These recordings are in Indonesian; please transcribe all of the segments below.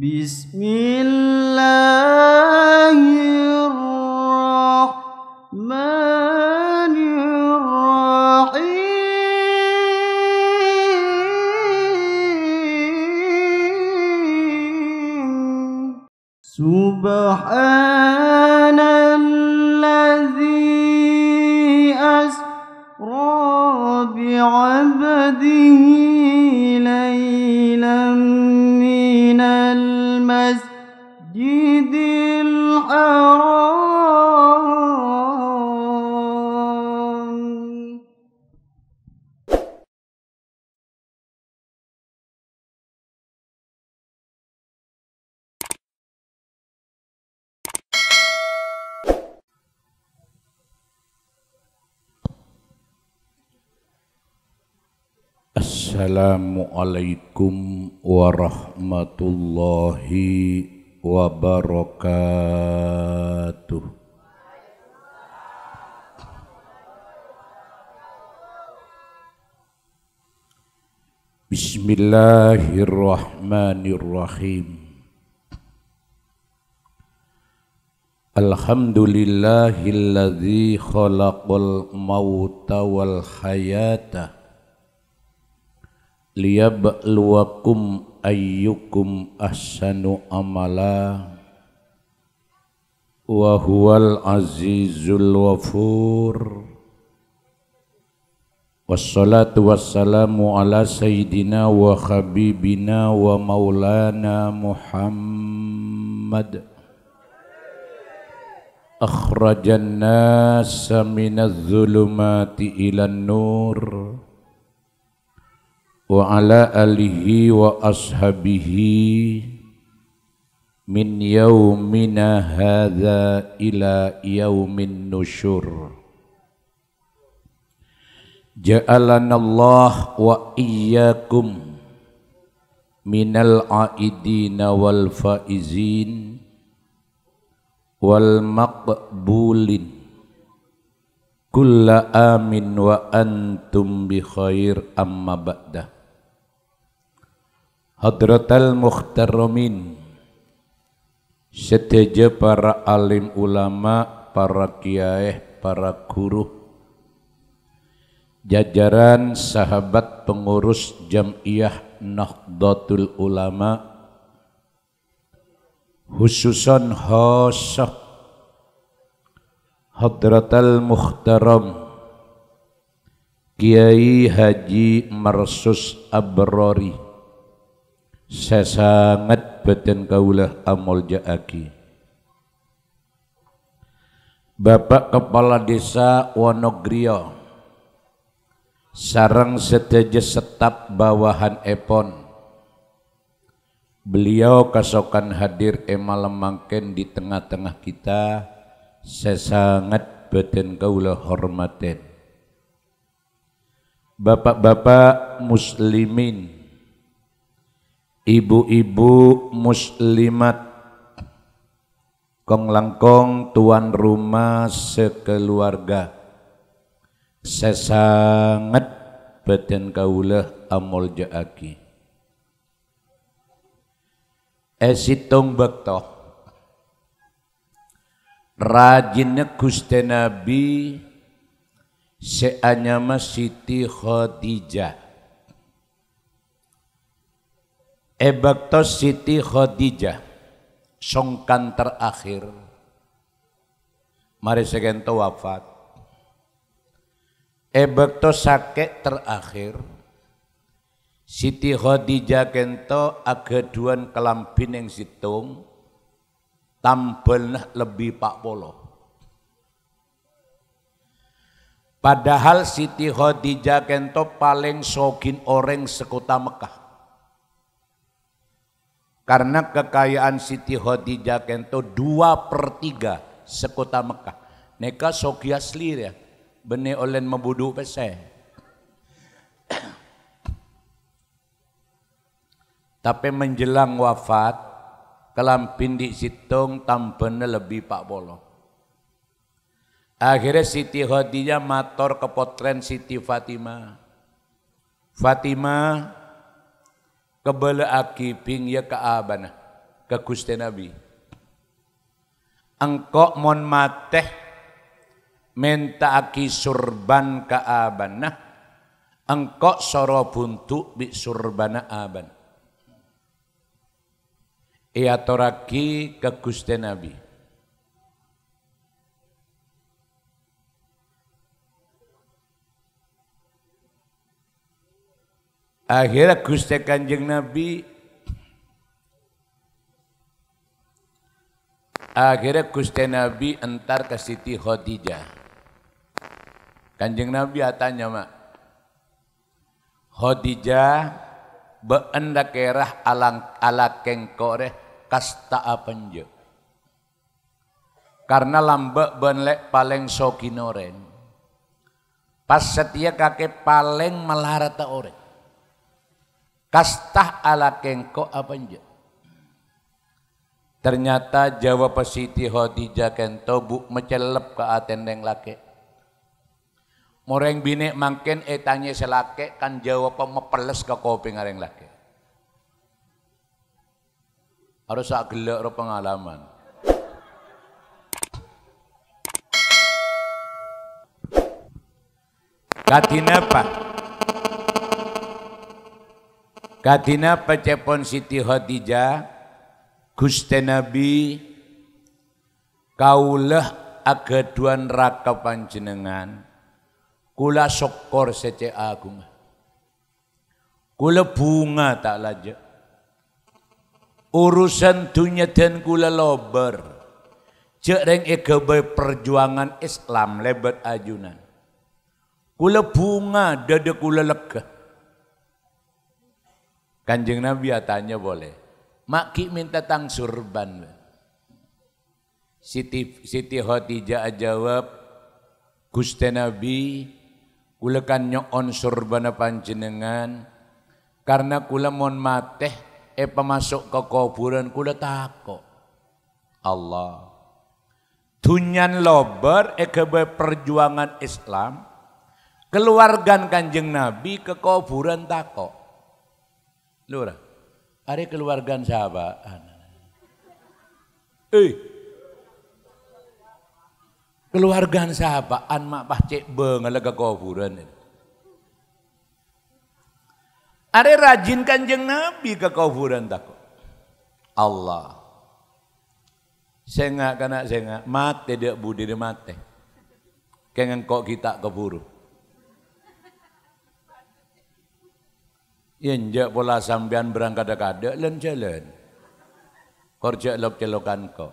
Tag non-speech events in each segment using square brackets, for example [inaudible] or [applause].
بسم الله الرحمن الرحيم سبحان الذي أسرى بعبده Assalamualaikum warahmatullahi wabarakatuh. Bismillahirrahmanirrahim. Alhamdulillahilladzi khalaqal mauta wal hayata liyabluwakum ayyukum ahsanu amala wa huwal azizul wafur wassalatu wassalamu ala sayyidina wa khabibina wa maulana muhammad akhrajan nasa minaz zulumati ilan nur وعلى آله وأصحابه من يومنا هذا إلى يوم النشور جعلنا الله وإياكم من العائدين والفائزين والمقبولين كل آمن وأنتم بخير أما بعده Hadratal Mukhtaromin Seteja para alim ulama, para kiai, para guru Jajaran sahabat pengurus Jam'iyah Nahdlatul Ulama Khususan khasah Hadratal Mukhtarom Kiai Haji Marsus Abrori sesangat beten kaulah amol jaaki Bapak Kepala Desa Wonogrio sarang seteja setap bawahan epon beliau kasokan hadir emalem mangken di tengah-tengah kita sesangat beten kaulah hormaten Bapak-bapak muslimin ibu-ibu muslimat kong langkong tuan rumah sekeluarga sesangat beten kaulah amol jaaki esitong bakto rajinnya gusti nabi seanyama siti khadijah Ebaktos Siti Khadijah songkan terakhir mari segento wafat Ebaktos sake terakhir Siti Khadijah kento agaduan kelam yang situng tambelnah lebih pak polo Padahal Siti Khadijah kento paling sogin orang sekota Mekah karena kekayaan Siti Khadijah Kento dua per tiga sekota Mekah. Neka sokia slir ya. Bene olen mebudu pesen. Tapi menjelang wafat, kelam pindik situng tampene lebih pak bolo. Akhirnya Siti Khadijah mator kepotren Siti Fatimah. Fatimah kebelaaki pingya kaabana ka Gusti Nabi. Engkau mon mateh menta aki surban kaabana engkau soro buntu bi surbana aban. Ia toraki ka Gusti Nabi. akhirnya Gusti Kanjeng Nabi akhirnya Gusti Nabi entar ke Siti Khadijah Kanjeng Nabi atanya mak Khadijah beenda kerah alang ala kengkore kasta apenje karena lambak benlek paling sokinoren pas setia kakek paling melarata oreng Kastah ala kengko apa nja? Ternyata jawab Siti Khadijah kento buk mecelep ke atendeng laki. Moreng bini mangken etanya selake kan jawab mepeles ke kopi ngareng laki. Harus sak gelek ro pengalaman. Kati apa? Katina pecepon Siti Khadijah Gusti Nabi kaulah ageduan raka panjenengan kula syukur sece agung kula bunga tak lajak urusan dunia dan kula lober jek reng perjuangan Islam lebat ajunan kula bunga dada kula lega Kanjeng Nabi ya boleh. Maki minta tang surban. Siti, Siti Khadijah jawab, Gusti Nabi, kula kan nyokon surban apa panjenengan, karena kula mon mateh e pemasuk ke kuburan kula takok. Allah. Tunyan lobar e perjuangan Islam, keluarga kanjeng Nabi ke kuburan takok. Lora, ada keluarga sahabat. Nah, nah, nah. Eh, keluarga sahabat an mak pah cek bengalah ke kuburan. Ada rajin kanjeng Nabi ke kuburan takut. Allah. Sengak kena sengak, mati dia budi dia mati. Kengen kok kita keburu. Injak pola sambian berangkat ada kada len jalan. Kerja lok celokan kok.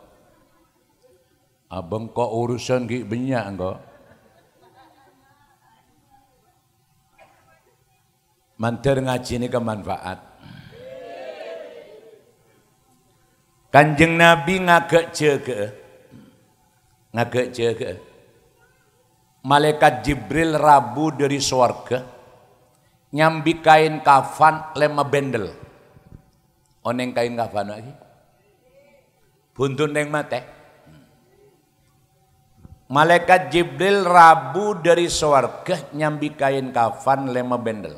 Abang kok urusan ki banyak kok. Mantar ngaji ini kemanfaat. Kanjeng Nabi ngagak jaga. Ngagak jaga. Malaikat Jibril Rabu dari swarga nyambi kain kafan lema bendel. Oneng oh, kain kafan lagi. Buntun neng mate. Hmm. Malaikat Jibril Rabu dari swarga nyambi kain kafan lema bendel.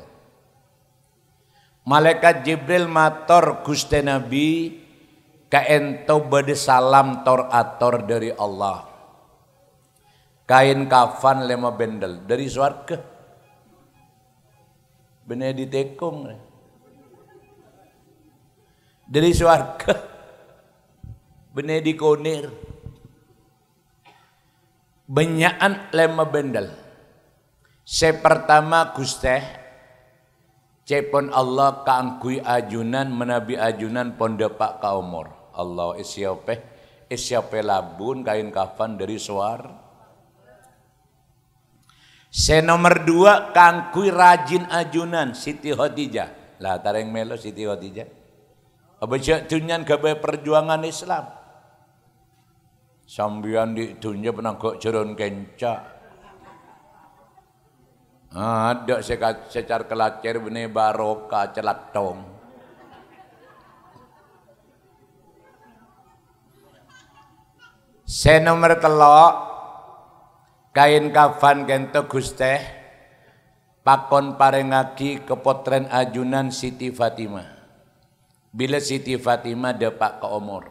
Malaikat Jibril mator Gusti Nabi kaento bade salam tor ator dari Allah. Kain kafan lema bendel dari swarga bener ditekung dari suarga bener konir benyaan lema bendel saya pertama gusteh cepon Allah kangkui ajunan menabi ajunan pondepak kaumor Allah isyape isyape labun kain kafan dari suar saya nomor dua kangkui rajin ajunan Siti Khadijah. Lah tareng melo Siti Khadijah. Apa tunyan kabeh perjuangan Islam. Sambian di dunia pernah kok jeron kencak. Ah, ada secara kelacer bener baroka celat tong. Saya nomor telok kain kafan kento teh pakon parengaki kepotren ajunan Siti Fatimah bila Siti Fatimah dapat ke omor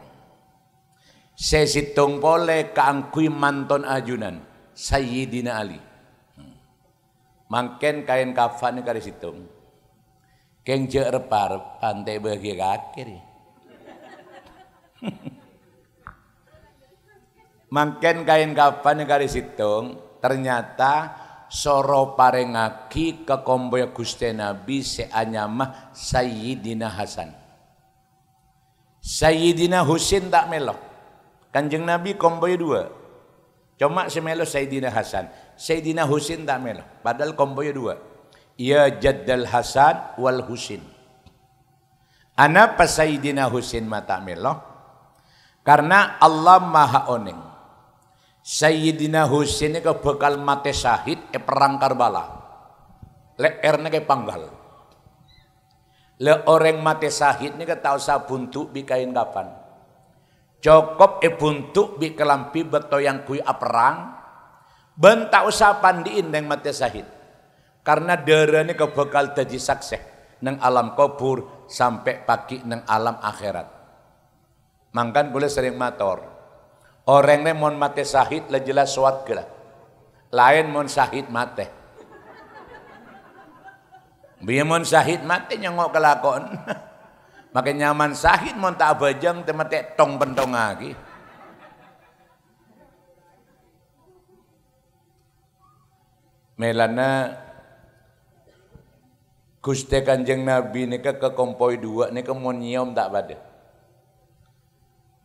saya situng pole keangkui manton ajunan Sayyidina Ali hmm. mangken kain kafan kari situng keng jek repar pantai bagi kakir [laughs] Mangken kain kapan yang kali situng, ternyata soro parengaki ke komboya Gusti Nabi seanyamah Sayyidina Hasan. Sayyidina Husin tak melo. Kanjeng Nabi komboya dua. Cuma semelo Sayyidina Hasan. Sayyidina Husin tak melo. Padahal komboya dua. Ia jadal Hasan wal Husin. Anapa Sayyidina Husin mata melo, Karena Allah maha oning. Sayyidina Husin ini bekal mati syahid e perang Karbala. Leernya ke panggal. Le orang mati syahid ini ke tau sabuntuk bikain kapan. Cukup e buntuk bi kelampi yang kui perang. tak usah pandiin neng mati syahid. Karena darahnya ini bekal jadi saksi. Neng alam kubur sampai pagi neng alam akhirat. Mangkan boleh sering mator orangnya mau mati sahid lah jelas suat gila. lain mau sahid mati. biar mau sahid nyongok nyengok kelakon [laughs] makin nyaman sahid mau tak bajang temate tong pentong lagi melana Gusti Kanjeng Nabi ini ke kompoi dua ke mau nyium tak pada.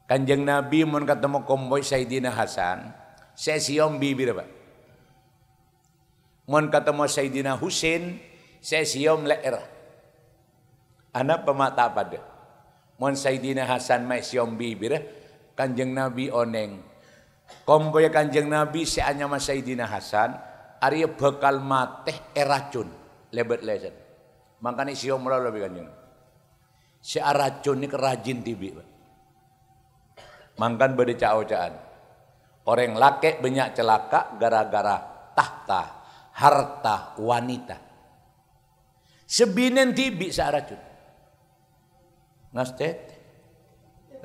Kanjeng Nabi mun ketemu komboi Sayyidina Hasan, sesiom bibir Pak. Mun ketemu Sayyidina Husin, sesiom leher. Anak pemata pada. Mun Sayyidina Hasan mai siom bibir, Kanjeng Nabi oneng. komboi Kanjeng Nabi seanya mas Sayyidina Hasan, ari bekal mateh eracun lebet lezat. Makanya siom lalu lebih kanjeng. Si aracun ini kerajin tibi Pak. Mangkan bade cao-caan. Orang laki banyak celaka gara-gara tahta, harta wanita. Sebinen tibi saaracun. Ngastet.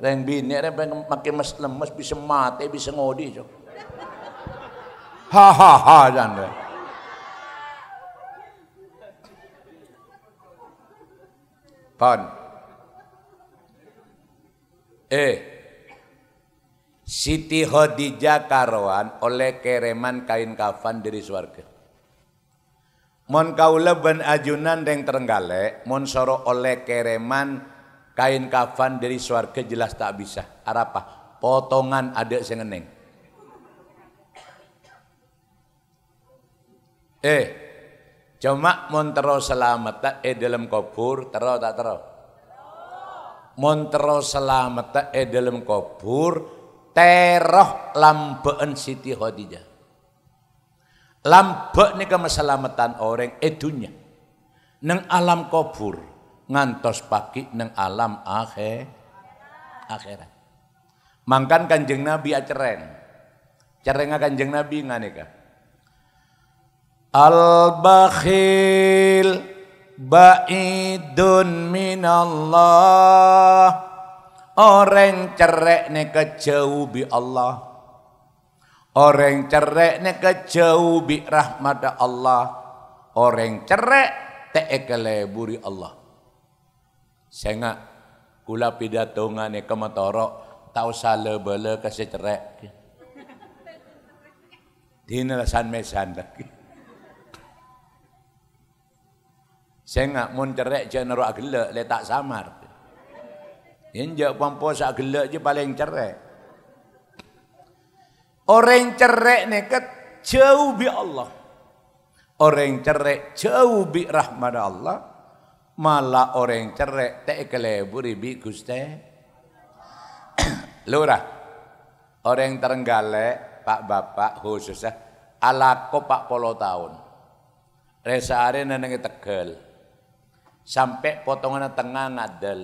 Reng bini, reng makin mas lemes, bisa mati, bisa ngodi. So. Hahaha, janda. Pan. Eh, Siti Khadijah karoan oleh kereman kain kafan dari suarga. Mon kaula ben ajunan deng terenggale, mon soro oleh kereman kain kafan dari suarga jelas tak bisa. Arapa? Potongan ada sengeneng. Eh, cuma mon tero selamat tak eh dalam kubur tero tak tero. Mon tero selamat tak eh dalam kubur teroh lambeen Siti Khadijah. Lambek nika meselamatan orang edunya. Neng alam kubur ngantos pagi neng alam akhir akhirat. Mangkan kanjeng Nabi aceren. Cerengah kanjeng Nabi nganeka. Al-bakhil ba'idun minallah Orang cerek ne kejauh bi Allah. Orang cerek ne kejauh bi rahmat Allah. Orang cerek tak keleburi Allah. Sengak kula pidato ngane kemetoro tau sale bele kasih cerek. Di lasan mesan lagi. Sengak mun cerek jenero agelek letak samar. Yang jauh pompo sak gelak je paling cerai. Orang ni neket jauh bi Allah. Orang cerai jauh bi rahmat Allah. Malah orang cerai tak keleburi bi guste. [coughs] Lurah. Orang terenggalek Pak Bapak khususnya eh. alako Pak Polo tahun. Resa hari nengi Tegal. Sampai potongan tengah ngadal.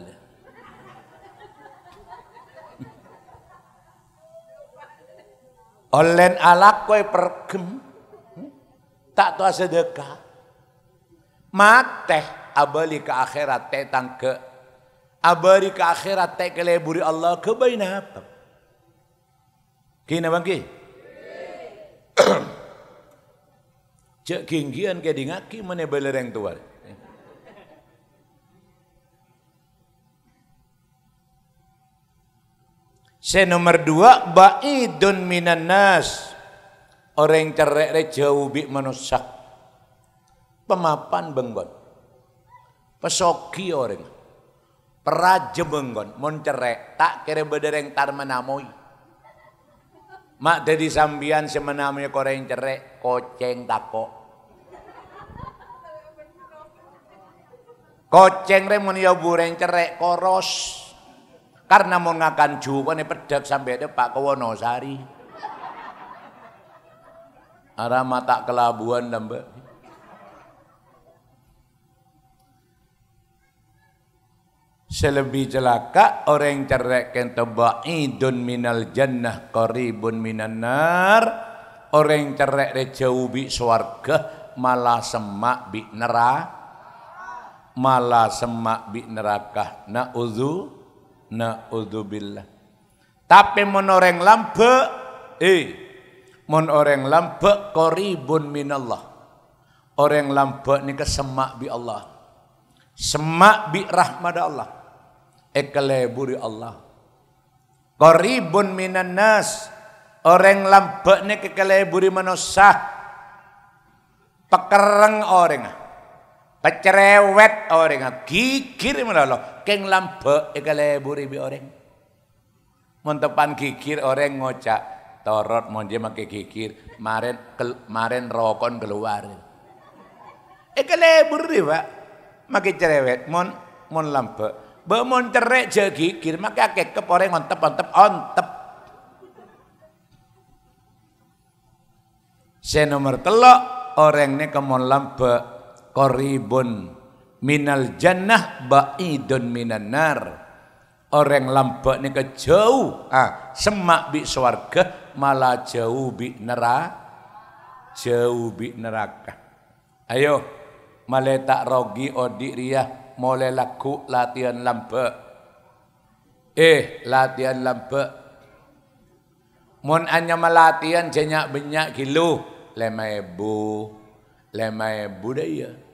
Olen alak kowe pergem. Hmm? Tak tua sedekah. Mateh abali ke akhirat teh tangke. abali ke akhirat teh keleburi Allah kebaikan apa? Kina bangki. [clears throat] Cek kinggian ke mana belereng tuar. Se nomor dua ba'idun minan nas. Orang yang cerek jauh bi manusia. Pemapan benggon. Pesoki orang. Peraja benggon. Mon tak kira bedereng tar menamoi. Mak jadi sambian semenamanya koreng cerek koceng tako Koceng remun ya bureng cerek koros. Karena mau ngakan nih pedek sampai ada Pak Kewonosari. Arah mata kelabuan dan mbak. Selebih celaka orang yang cerrek kento ba'idun minal jannah koribun minan nar. Orang cerrek jauh bi suarga malah semak bi neraka malah semak bi neraka. na'udhu Na'udzubillah. Tapi mon orang lambek, eh, mon orang lambek koribun minallah. Orang lambek ni kesemak bi Allah. Semak bi rahmat Allah. Ekeleburi Allah. Koribun minan nas. Orang lambek ni kekeleburi manusia. Pekereng orang. Pecerewet orang. Gigir minallah keng lambe ikale buri bi orang. Montepan kikir orang ngocak torot monje make kikir maren kel, maren rokon keluar. Ikale buri pak make cerewet mon mon lambe. Be mon cerek je kikir make akek kep orang ontep ontep ontep. saya nomor telok orangnya kemon lambe koribun minal jannah ba'idun minan nar orang lambak ini kejauh ah semak bi swarga malah jauh bi neraka jauh bi neraka ayo malah tak rogi odik riah mulai laku latihan lambak eh latihan lambak mun anya melatihan jenyak benyak kilo lemah ibu lemah ibu daya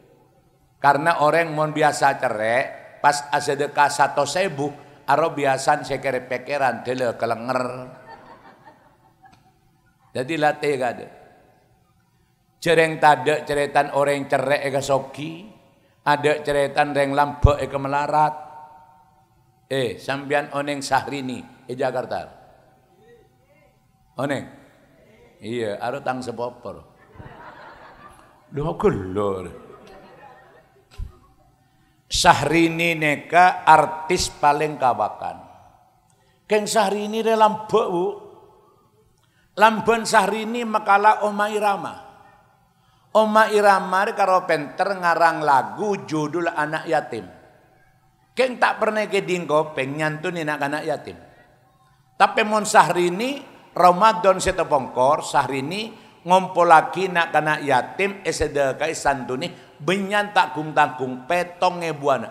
karena orang mau biasa cerek, pas dekat satu sebu, aro biasan sekere pekeran, tele kelenger. Jadi latih gak ada. Cereng tade ceretan orang cerek ega soki, ada ceretan reng lambe ega melarat. Eh, sambian oneng sahrini, e Jakarta. Oneng? Iya, aro tang sepopor. Duh, gelor. Sahrini neka artis paling kawakan. Keng Sahrini de lambek bu. Lamben makala Oma Irama. Oma Irama karo penter ngarang lagu judul anak yatim. Keng tak pernah ke dinggo anak-anak yatim. Tapi mon Sahrini Ramadan setepongkor Sahrini ngompol lagi nak anak yatim esedekai santuni benyan takung takung petong ebuana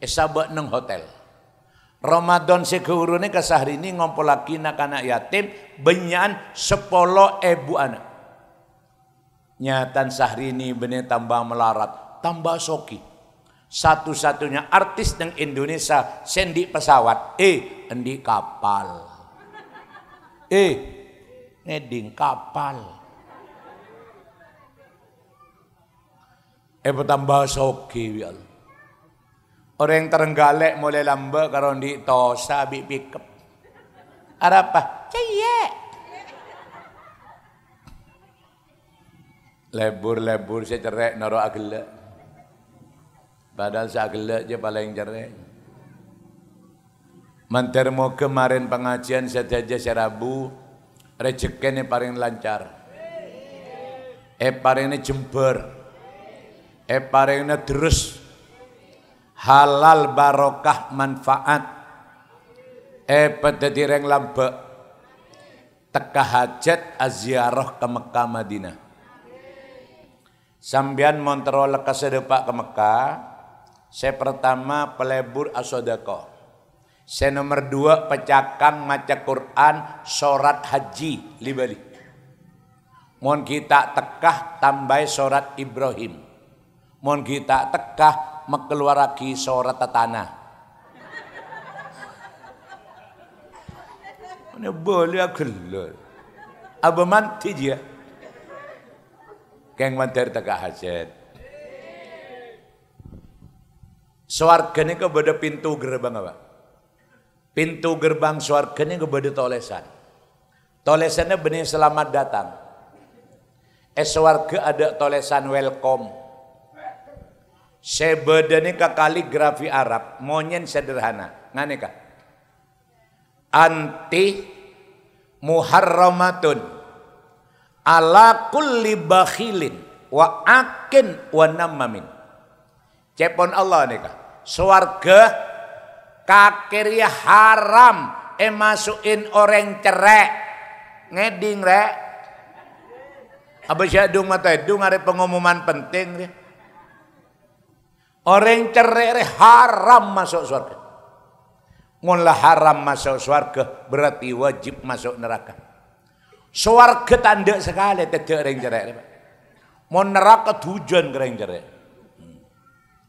esaba eh, neng hotel Ramadan ke sehari ini lagi nak anak yatim benyan sepolo ebu anak nyatan sehari ini benar tambah melarat tambah soki satu-satunya artis yang Indonesia sendi pesawat eh endi kapal eh neding kapal eh bertambah soki wial. Ya Orang yang terenggalek mulai lamba karena di tosa bi pikep. Ada apa? Ah. Cie. Lebur-lebur saya cerai naro agila, Padahal saya agele je paling cerai. Mantar mau kemarin pengajian saya aja saya rabu rezekinya paling lancar. Eh paling ini jember eparengna terus halal barokah manfaat e pada direng lambe teka hajat aziarah ke Mekah Madinah sambian montero lekas sedepak ke Mekah saya pertama pelebur asodako saya nomor dua pecakang maca Quran sorat haji libali Mohon kita tekah tambah sorat Ibrahim Mon kita tekah mekeluar lagi sorat tetana. Ini boleh gelor. Apa mati dia? Keng mandir tekah hajat. ini kepada pintu gerbang apa? Pintu gerbang ini kepada tolesan. Tolesannya benih selamat datang. Es suarga ada tolesan welcome. Sebedene ke kaligrafi Arab, monyen sederhana. Ngane ka? Anti muharramatun ala kulli bakhilin wa akin wa namamin. Cepon Allah kak Swarga kakirnya haram emasukin eh, orang cerek. Ngeding rek. ya syadung mata dung ada pengumuman penting dia. Orang cerai haram masuk surga. Mula haram masuk surga berarti wajib masuk neraka. Surga tanda sekali tidak orang cerai. Mau neraka tujuan orang cerai. Hmm.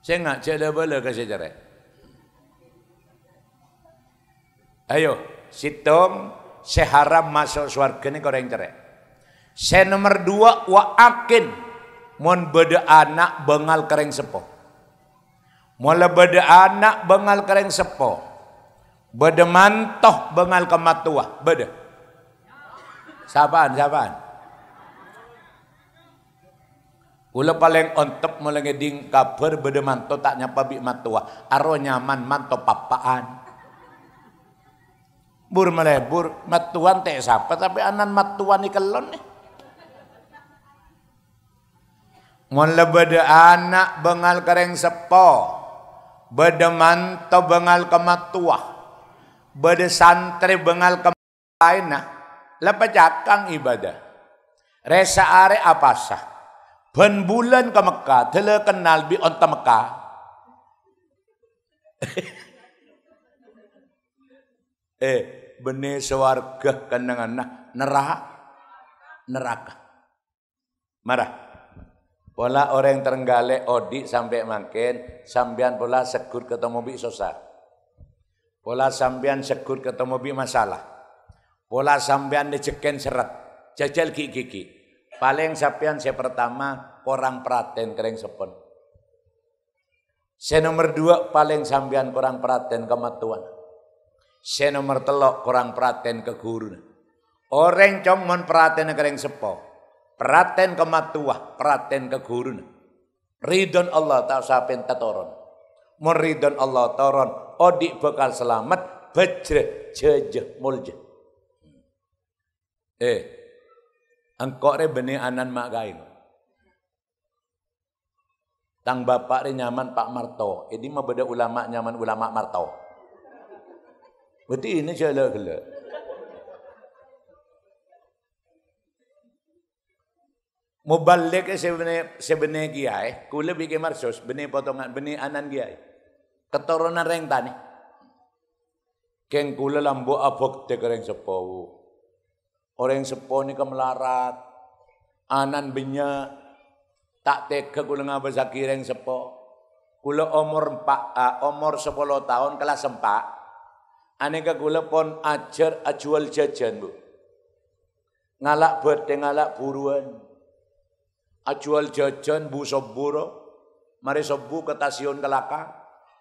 Saya nggak cerai boleh kasih cerai. Ayo, sitom seharam masuk surga ini orang cerai. Saya nomor dua wa akin mon beda anak bengal kering sepoh. Mula beda anak bengal kering sepo. Beda mantoh bengal kematua. Beda. Sapaan, sapaan. Ula paling ontep mulai ngeding kabar beda mantoh tak nyapa bi matua. Aro nyaman mantoh papaan. Bur melebur, matuan teh siapa tapi anan matuan ni kelon nih. Mula beda anak bengal kering sepo bedeman bengal kematua bede santri bengal kemaina cakang ibadah resa are apa sah ben bulan ke Mekah tele kenal bi onta Mekah [laughs] eh bene sewarga kenangan nah neraka neraka marah Pola orang terenggalek odik sampai makin, sambian pola segur ketemu bi susah. Pola sambian segur ketemu bi masalah. Pola sambian diceken seret, jajal gigi-gigi. Paling sapian saya pertama orang Praten kering sepon. Saya nomor dua paling sambian orang Praten kematuan. Saya nomor telok orang Praten keguruan. Orang cuman Praten kering sepon. Praten kematuah, praten kegurun. Ridon Allah tak sapen tatoron. Meridon Allah toron, odik bekal selamat, bejre jeje mulje. Eh, engkau re bene anan mak gain. Tang bapak re nyaman Pak Marto. Ini mah beda ulama nyaman ulama Marto. Berarti ini jelek jelek Mubalik sebene sebene kiai, eh. kule bikin marsus, benih potongan, benih anan kiai. Eh. Keturunan reng tani. Keng kule lambu abok tekereng sepau. Orang sepo ni kemelarat, anan benya, tak tega kule ngabesaki reng sepo. Kule umur empat, uh, umur sepuluh tahun kelas empat. Aneka kule pon ajar ajual jajan bu. Ngalak berde ngalak buruan ajual jajan bu soburo mari sobu ke stasiun kelaka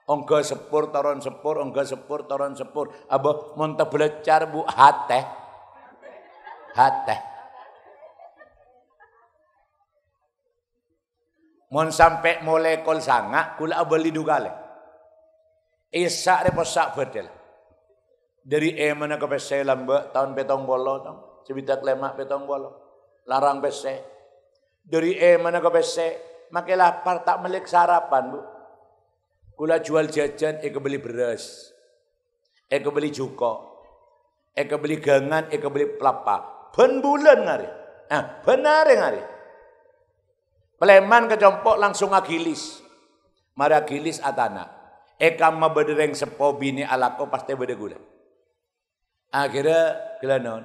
ongga sepur toron sepur ongga sepur toron sepur abah monta belajar bu hateh hateh mon sampai molekol sanga kula abali dugale isak repo sak bedel dari emana eh, ke pese lambak tahun petong bolong, tong lemak petong bolong, larang pese dari E mana ke besek, makai lapar tak melek sarapan bu. Kula jual jajan, eh beli beras, eh kebeli juko, eh kebeli gangan, eh kebeli pelapa. Ben bulan ngari, ah benar ngari. Peleman kecompok langsung agilis, mara agilis atana. Eka eh, kama bedereng sepo bini alako pasti beda gula. Akhirnya kelanon.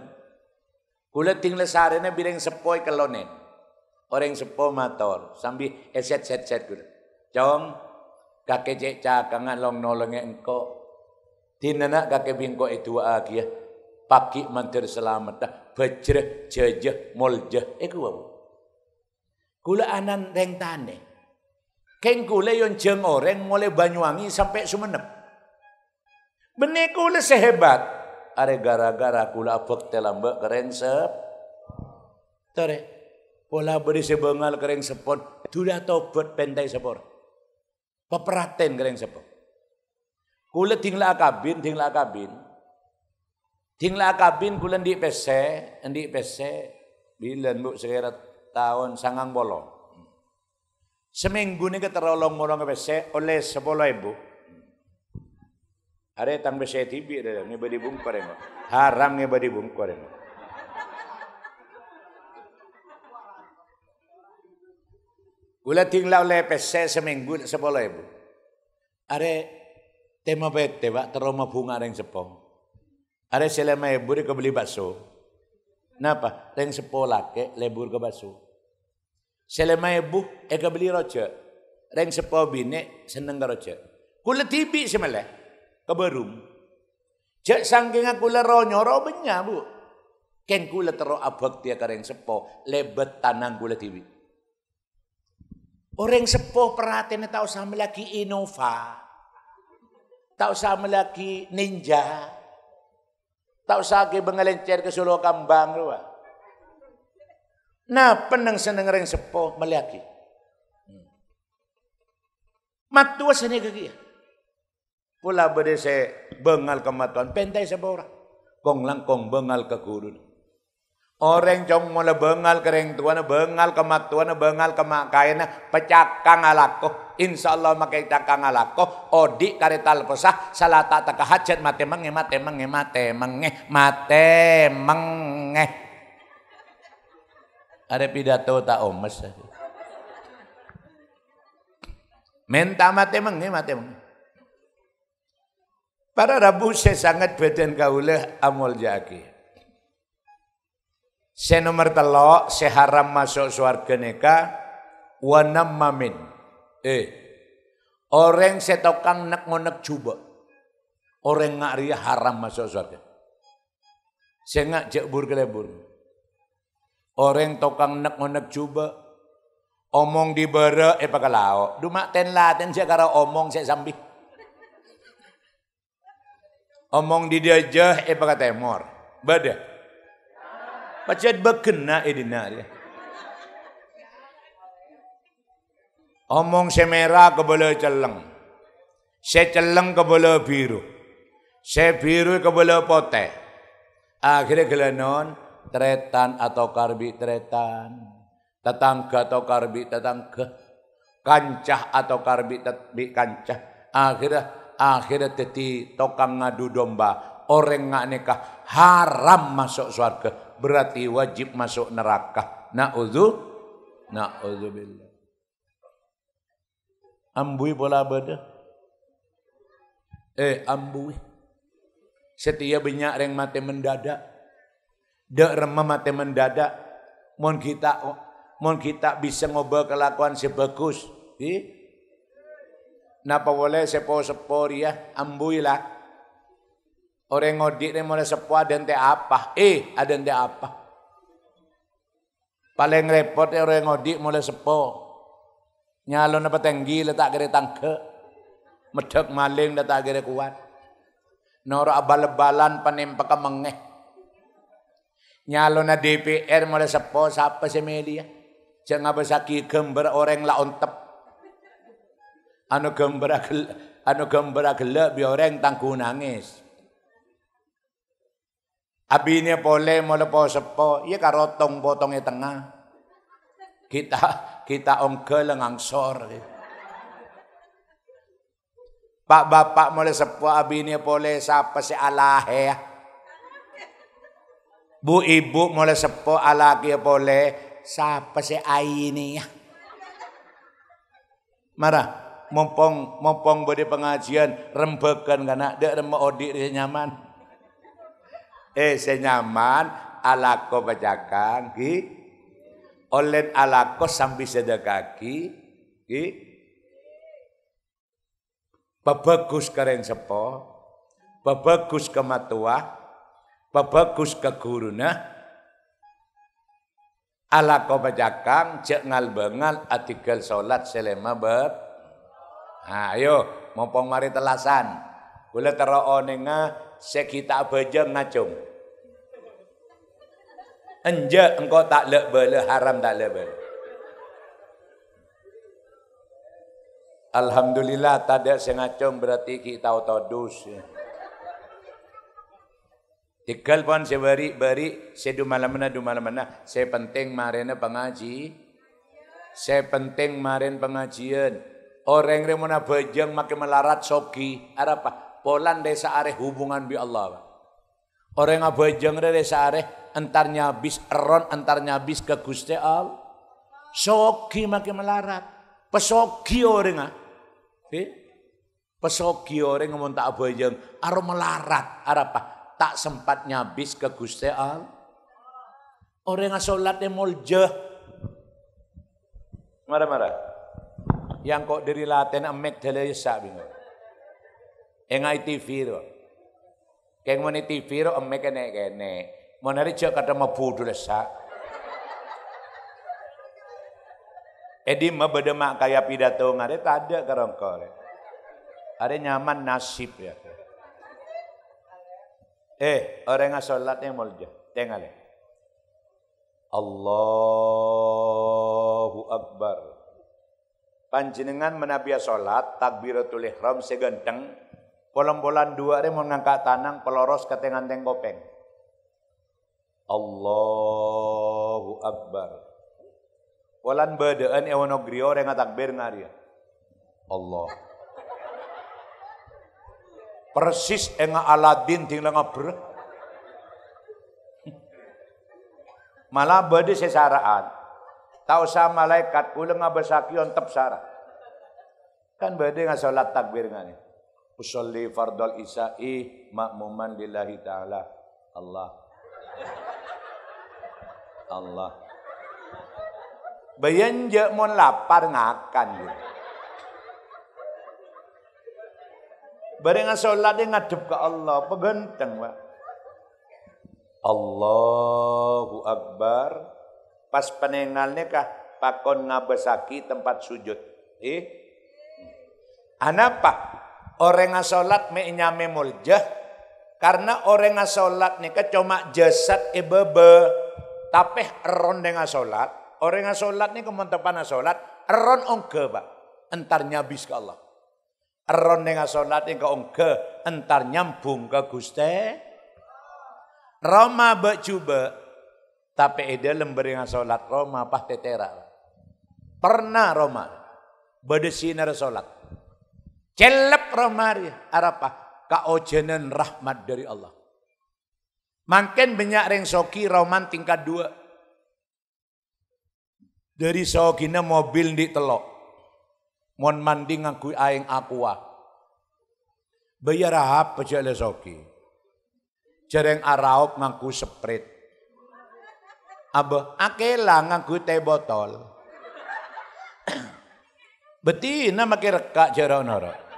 Kula tinggal sarene bireng sepoi eh, kelonen. Orang sepo mator, sambil eset set set gitu. Jong, kakek cek cakangan long nolong engko. Dinana kakek bingko itu eh lagi ya. Pakik mantir selamat dah. Bejreh, jajah moljeh. eku apa? Kula anan reng tane. Keng kula yon jeng orang mulai Banyuwangi sampai Sumenep. benek kula sehebat. Are gara-gara kula abek telambak keren sep. Tore. Pola beri sebengal kering sepon. Dula buat pentai sepor. Peperaten kering sepon. Kulit tinggal kabin, tinggal kabin. tinggal kabin kulit di PC, di PC, Bilan bu segera tahun sangang bolong. Seminggu ni keterolong orang ke PC oleh sepuluh ibu. Ada tang PC tibi, ni badi bungkar Haram ni badi bungkar Gula tinggal lepes saya seminggu sepuluh ibu. Are tema bete pak teroma bunga yang sepo. Are selama ibu dia beli bakso. Napa? Yang sepolak ke lebur ke bakso. Selama ibu eka eh, beli roce. Yang sepo bine seneng ke roce. Kula tibi semeleh keberum. Cek sangking aku le nyoro benya bu. Ken kula tero abak dia kareng sepo lebet tanang kula tibi. Orang sepuh perhatian tak usah melaki Innova. Tak usah melaki Ninja. Tak usah lagi mengelencer ke Solo Kambang. Luar. Nah, penang seneng orang sepuh melaki. Hmm. Matua sini ke Pula berde se bengal kematuan. Pentai sebuah orang. Kong langkong bengal ke gurun. Orang cong mula bengal kering tuan, bengal kemat tuan, bengal kemak kainnya, pecak kang alako. Insya Allah makai takang alako. Odi karetal pesah, salah tak tak hajat mate menge, mate menge, mate menge, mate menge. Ada pidato tak omes. Minta mate menge, mate menge. Para Rabu saya sangat beten kaulah amol jaki. Se nomor telo se haram masuk suarga neka wa namamin. Eh. Orang setokang nek ngonek coba. Orang ngak ria haram masuk suarga. Saya ngak jebur kelebur. Orang tokang nek ngonek coba. Omong di bara, eh pakai lao. Dumak ten laten se karo omong saya sambil. Omong di dajah eh pakai temor. Badah. Macet bekena edina dia. Omong se merah ke celeng. Se celeng ke bola biru. Se biru ke pote. Akhirnya gelenon tretan atau karbi tretan. Tetangga atau karbi tetangga. Kancah atau karbi tetbi kancah. Akhirnya akhirnya teti tokang ngadu domba. Orang nggak nikah haram masuk surga berarti wajib masuk neraka. Na'udzu billah. Ambui bola beda. Eh ambui. Setia banyak yang mati mendadak. Dek remah mati mendadak. Mohon kita mohon kita bisa ngobrol kelakuan sebagus. eh? Napa boleh sepo-sepo ya ambuilah. Orang ngodik ini mulai sepua dan te apa? Eh, ada te apa? Paling repot orang ngodik mulai sepo. Nyalon apa tinggi letak kira tangke. Medek maling letak kira kuat. Norak abal-abalan panempak mengeh. Nyalon DPR mulai sepo siapa media? Jangan apa gambar orang la ontep. Anu gambar anu gambar gelap orang tangku nangis. Abine pole mau lepo sepo, iya karotong potongnya tengah. Kita kita onggel ngangsor. Pak bapak mole sepo abine pole sapa si Allah ya. Bu ibu mole sepo alaki pole ya sapa si aini ya. Marah, mumpung mumpung bodi pengajian rembekan karena dia remek odik nyaman. Eh senyaman alako bacakan ki oleh alako sambil sedekaki ki pebagus keren sepo pebagus kematua pebagus keguruna ala kau bajakang cek ngal bengal atikel solat selema ber ayo, nah, ayo mumpung mari telasan kula tero sekita beja ngacung enje engkau tak lek bele haram tak lek bele Alhamdulillah tadi sengacung berarti kita dus. Tikal pun saya beri beri saya du malam mana du malam mana saya penting marina pengaji saya penting marin pengajian orang mana bejeng makin melarat soki apa polan desa areh hubungan bi Allah. Pak. Orang abajang desa areh entarnya bis eron entarnya bis ke Gusti al Soki makin melarat. Pesoki orang ah. Eh? Pesoki orang ngomong tak abajang aro melarat arah apa? Tak sempat nyabis ke Gusti al Orang ah solatnya molja Marah-marah. Yang kok dari laten amek dalaya bingung. Engai TV itu. Keng muni TV itu emme kene kene. Menari cek kata mabu dulesa. Edi mabedemak kaya pidato ngare tada kerongkol. ada nyaman nasib ya. Eh, orang yang sholatnya mulja. Tengale. Allahu Akbar. Panjenengan menapia sholat, takbiratul ihram segenteng, Polom-polan dua dia mau ngangkat tanang, peloros ke ketenganteng kopeng. Allahu Akbar. Polan badaan ewono ya grior yang ngatakbir ngaria. Ya. Allah. Persis enga Aladin tinggal ngaber. Malah bade sesaraan. Tahu sama malaikat ulang ngabesaki ontep sarah. Kan bade ngasolat takbir ngani usolli fardal Isai makmuman lillahi ta'ala. Allah. Allah. Bayan je mon lapar ngakan gitu. Barengan sholat dia ngadep ke Allah, pegenteng Pak. Allahu Akbar. Pas penengalnya kah pakon ngabesaki tempat sujud. Eh? Anapa? orang asolat me nyame muljah karena orang asolat ke cuma jasad ibebe e tapi eron dengan asolat orang asolat nika mentepan asolat eron ongke pak entar nyabis ke Allah eron dengan asolat ke ongke entar nyambung ke guste Roma becuba tapi edel dengan asolat Roma pah tetera pernah Roma badesina solat Kelep rahmari Kau Kaojenan rahmat dari Allah. Makin banyak ring soki roman tingkat dua. Dari sokina mobil di telok. Mon mandi ngaku aing aqua. Bayar rahap pecah le soki. Jereng araup ngaku seprit. Abah akela ngaku teh botol. [coughs] Betina makin rekak jarang orang.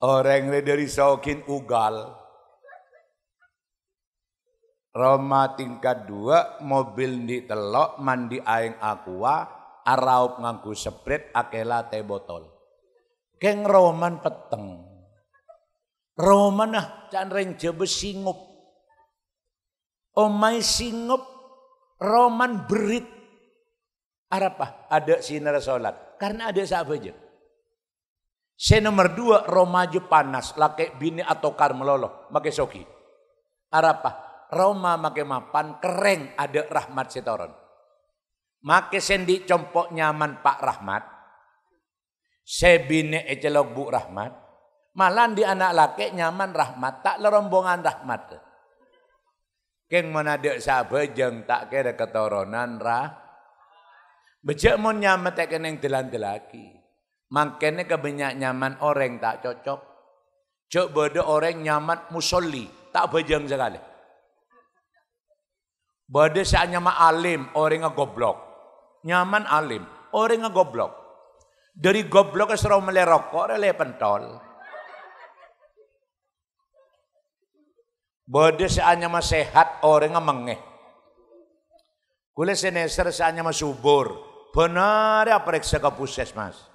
Orang dari saukin ugal. Roma tingkat dua, mobil di telok, mandi aing aqua, araup nganggu seprit, akela teh botol. Keng Roman peteng. Romanah ah, can jebe singup. Omai singup, Roman berit. Arapah, ada sinar sholat. Karena ada sahabat saya nomor dua Roma panas, laki bini atau kar meloloh, make soki. Arapa, Roma make mapan kereng ada rahmat setoran. Makai sendi compok nyaman Pak Rahmat. Saya bini ecelok Bu Rahmat. Malan di anak laki nyaman Rahmat, tak lerombongan Rahmat. Keng menadak jeng tak kira ketoronan rah. Bejak tak nyamet yang telan telaki. Makanya kebanyak nyaman orang tak cocok. Cok bodo orang nyaman musolli. Tak bejang sekali. Bodo saya nyaman alim, orang ngegoblok. Nyaman alim, orang ngegoblok. Dari goblok ke serau rokok, le pentol. Bodo seanya nyaman sehat, orang ngemengeh. Kulit sineser seanya nyaman subur. Benar ya periksa ke puskesmas. mas.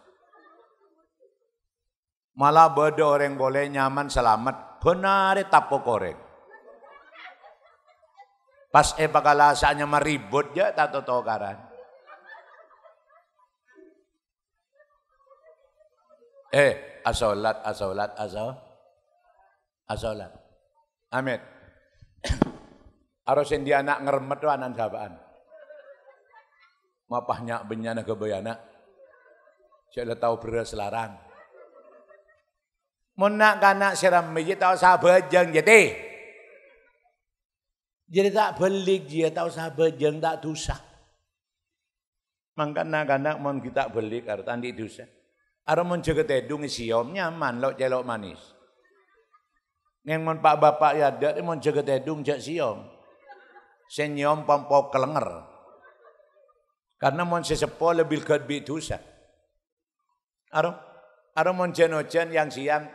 Malah bodoh orang boleh nyaman selamat. Benar tapo korek. Pas eh bakal asanya meribut ya tato karan. Eh, asolat, asolat, asol, asolat. Amin. [coughs] Harus di anak ngeremet tuh anak sabaan. Mapahnya benyana kebayana. Saya tahu beras larang. Menak kana siram tahu tau jeng jadi. Jadi tak belik dia tau jeng tak dosa. Mangkana kana mon kita belik ar tandi dosa. Ar mon jaga tedung siom nyaman lo celok manis. Yang mon pak bapak ya dak mon jaga tedung jak siom. Senyom pompo kelenger. Karena mon sesepo lebih kebit dosa. Aro, Ada monjen-ojen yang siang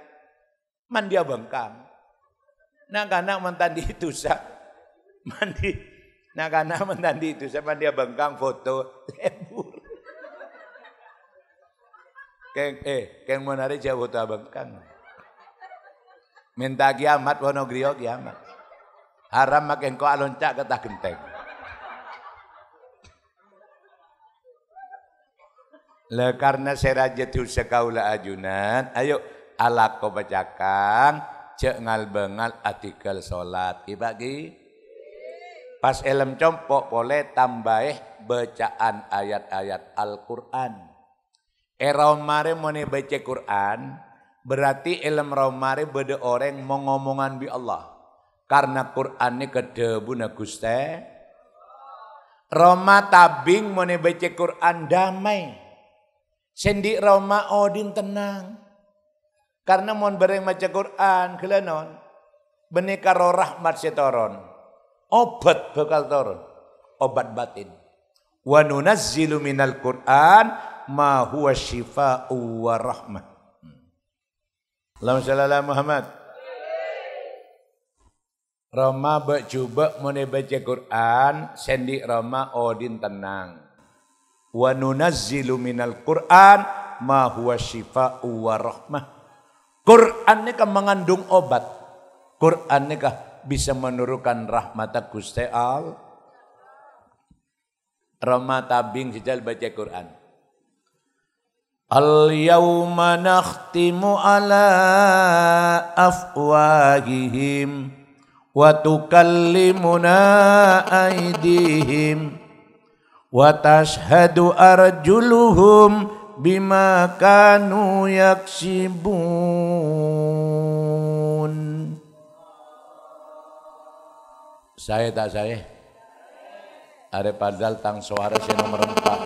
mandi bengkam. Nah karena mentandi itu sa mandi. Nah karena mentandi itu sa mandi bengkam foto lembur. Keng eh, keng menarik jawab foto bengkam. Minta kiamat, wonogrio kiamat. Haram makin kau aloncak ketah genteng. le karena serajet usaha sekaula ajunan. Ayo Alat kau bacakan cek ngal bengal artikel solat iya, ki pas elem compok boleh tambah bacaan ayat-ayat Al-Qur'an era eh, mare mone baca Quran berarti elem romare beda orang mengomongan bi Allah karena Quran ni debu Gusti Roma tabing mone baca Quran damai sendi Roma Odin tenang karena mon bareng maca Quran gelanon benih karo rahmat setoron. Obat bakal toron. Obat batin. Wa nunazzilu minal Quran ma huwa syifaa'u wa rahmah. Allahumma shalli ala Muhammad. Roma bercuba mune baca Quran, sendi Roma Odin tenang. Wa nunazzilu minal Quran ma huwa syifaa'u wa rahmah Quran ini mengandung obat. Quran ini bisa menurunkan rahmat Gusti Allah. Rama tabing sejal baca Quran. Al yauma nakhtimu ala afwahihim wa tukallimuna aydihim wa tashhadu arjuluhum bima kanu yaksibun saya tak saya ada padal tang suara saya nomor empat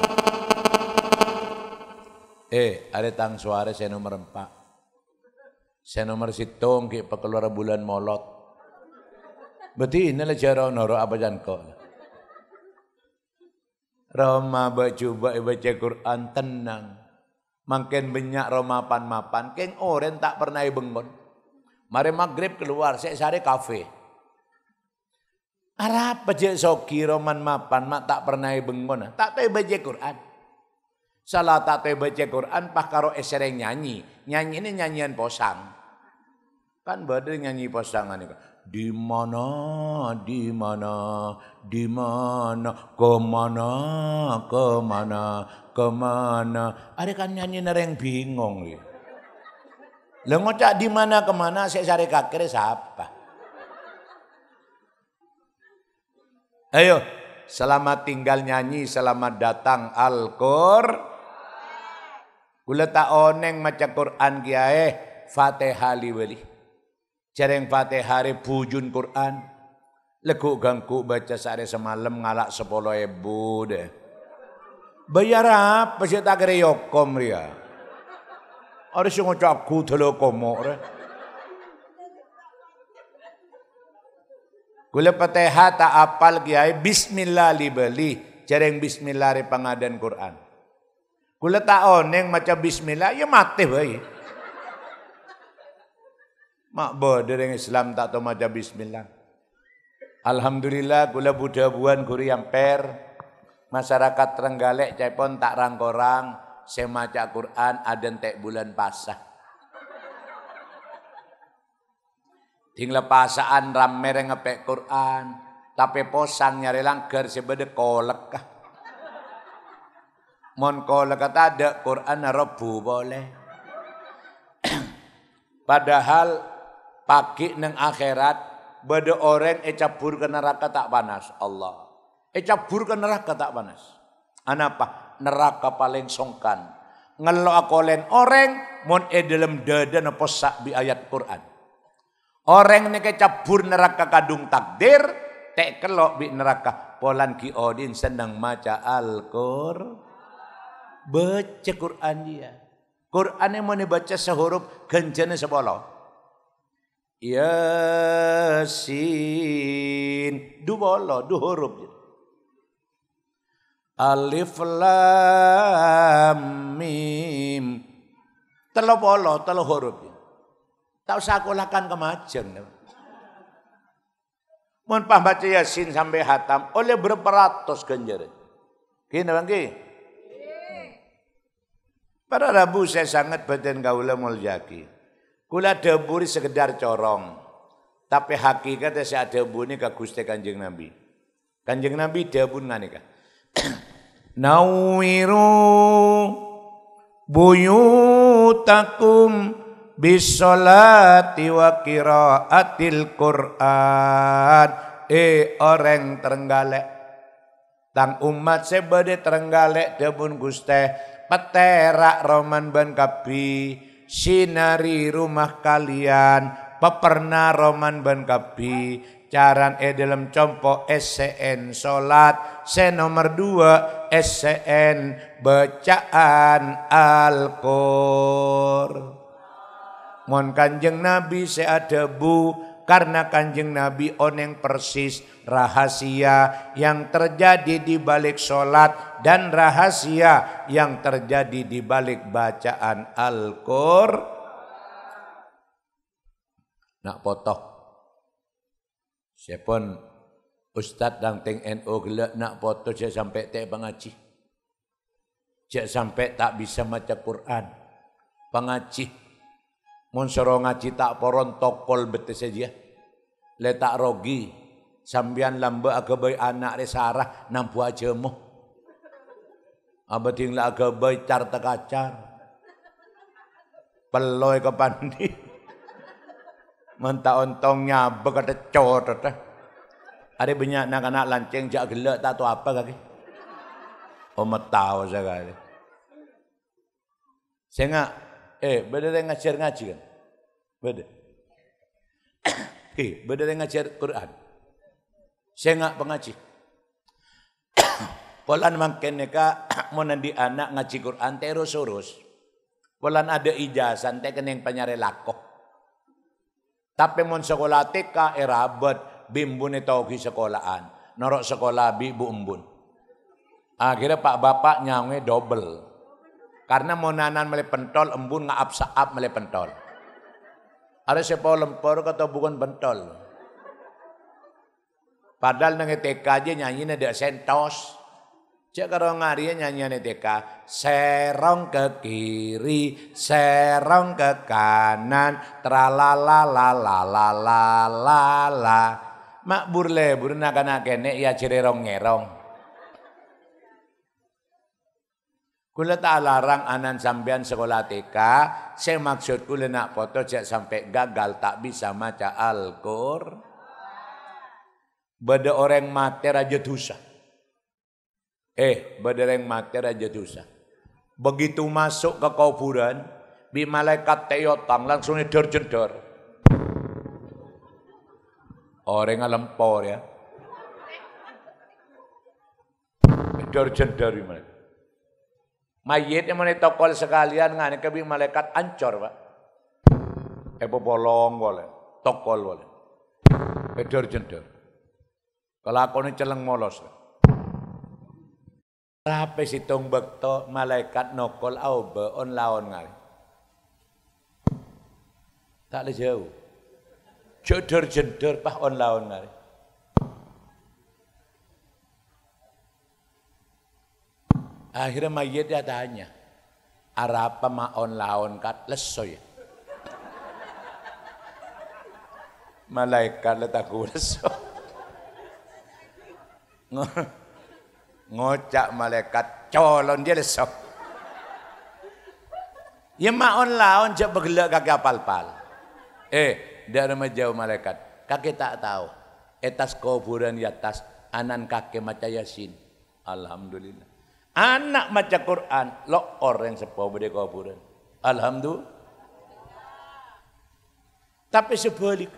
eh ada tang suara saya nomor empat saya nomor situng ke pekeluar bulan molot berarti inilah cara noro apa jankok Roma coba baca Quran tenang. Makin banyak Roma pan-mapan. Keng oren tak pernah bengon. Mari maghrib keluar, saya sari kafe. Arab baca soki roman mapan mak tak pernah bengon. Tak tahu baca Quran. Salah tak tahu baca Quran pak karo esereng nyanyi. Nyanyi ini nyanyian posang. Kan badai nyanyi posangan itu di mana di mana di mana ke mana ke mana ada kan nyanyi nereng bingung ya lo ngocak di mana kemana saya cari kakek siapa ayo selamat tinggal nyanyi selamat datang Al-Qur Kula tak oneng maca Quran kiai Fatihah liweli. Jareng fatihare bujun Quran. lekuk gangku baca sehari semalam ngalak sepuluh ibu deh. Bayar apa sih tak kira yokom ria. Ada sih ngocok aku dulu komor. Kula fatihah tak apal kiai bismillah li beli. Jareng bismillah ri pangadan Quran. Kula tak oneng maca bismillah ya mati baik. Mak bodoh yang Islam tak tahu macam bismillah. Alhamdulillah gula Buddha buan guru yang per masyarakat Trenggalek Cepon tak rangkorang saya maca Quran ada tek bulan pasah. Ting lepasaan ram yang ngepek Quran tapi posan nyari langgar sebede kolek Mon kolek kata ada Quran rebu boleh. [clears throat] Padahal pagi neng akhirat bade orang ecabur eh ke neraka tak panas Allah ecabur eh ke neraka tak panas anapa neraka paling songkan ngelok akolen orang mon e eh dalam dada nopo sak bi ayat Quran orang neng ecabur neraka kadung takdir tek kelok bi neraka polan ki odin senang maca Al-Qur baca Quran dia Quran yang mau baca sehuruf genjene sepuluh Yasin. dua bolo, dua huruf. Alif lam mim. telo polo, telo huruf. Tak usah aku lakukan kemajen. paham baca Yasin sampai hatam oleh berperatus ratus ganjaran. Gini bang iya. Pada Rabu saya sangat badan kaulah muljaki. Kula dawuh sekedar corong. Tapi hakikatnya saya dawuh ke Gusti Kanjeng Nabi. Kanjeng Nabi dawuh nganika. [clears throat] Nawiru buyutakum bisolati wa kiraatil Qur'an. Eh orang terenggalek. Tang umat sebade terenggalek debun Gusti. Peterak roman ban kapi sinari rumah kalian peperna roman ban kapi caran e dalam compo SCN solat C nomor dua SCN bacaan Al-Qur mon kanjeng Nabi ada bu karena kanjeng Nabi oneng persis rahasia yang terjadi di balik solat dan rahasia yang terjadi di balik bacaan Al-Qur'an. Nak potok. Saya Ustaz dan teng NU gelak nak potok saya sampai tak pengaji. Saya sampai tak bisa baca Quran. Pengaji. Mun soro ngaji tak poron tokol betul saja. Letak rogi. Sambian lamba agabai anak resarah nampu aja mu ting la gabai car tekacar. Peloy ke pandi. Menta ontongnya nyabek ada cot Ada banyak anak-anak lanceng jak gelak tak tahu apa kaki. Oh tahu sekali. Saya nggak, eh beda ngajar ngaji kan? Beda. eh beda ngajar Quran. Saya nggak pengaji. Polan mangkene ka [clears throat] di anak ngaji Quran terus urus. Polan ada ijasan teh yang penyare lakok. Tapi mon sekolah TK erabet eh, itu tauhi sekolahan. Norok sekolah bi bu embun. Akhirnya pak bapak nyawe double Karena monanan nanan mele pentol embun absa ab mele pentol. Ada siapa lempor kata bukan pentol. Padahal nang TK aja nyanyi nede sentos. Cek karo ngariye nyanyiane TK. Serong ke kiri, serong ke kanan, tralalalalalalala. burle lebur nakana kene ya cirerong ngerong. Kula tak larang anan sampean sekolah TK, saya maksud kula nak foto cek sampai gagal tak bisa maca al qur Bada orang mater aja dusah. Eh, badereng mati raja dosa. Begitu masuk ke kuburan, bi malaikat teyotang langsung jedor-jedor. Orang lempor ya. Jedor-jedor malaikat. Mayitnya mana tokol sekalian ngane kebi malaikat ancor pak. Epo bolong boleh, tokol boleh. Jedor-jedor. Kalau aku ini celeng molos. Pak si tong bagto, malaikat nokol au be on laon ngali. Tak le jauh. Jodor-jodor pah on laon ngali. Akhirnya mayat ya tanya. Arapa ma on laon kat ya? Malaikat letak lesoy. [laughs] ngocak malaikat colon dia lesok ya maon laon jak bergelak kaki apal-pal eh dari jauh malaikat kaki tak tahu etas kuburan ya tas anan kaki maca yasin alhamdulillah anak maca Quran lo orang sepo bede kuburan alhamdulillah tapi sebalik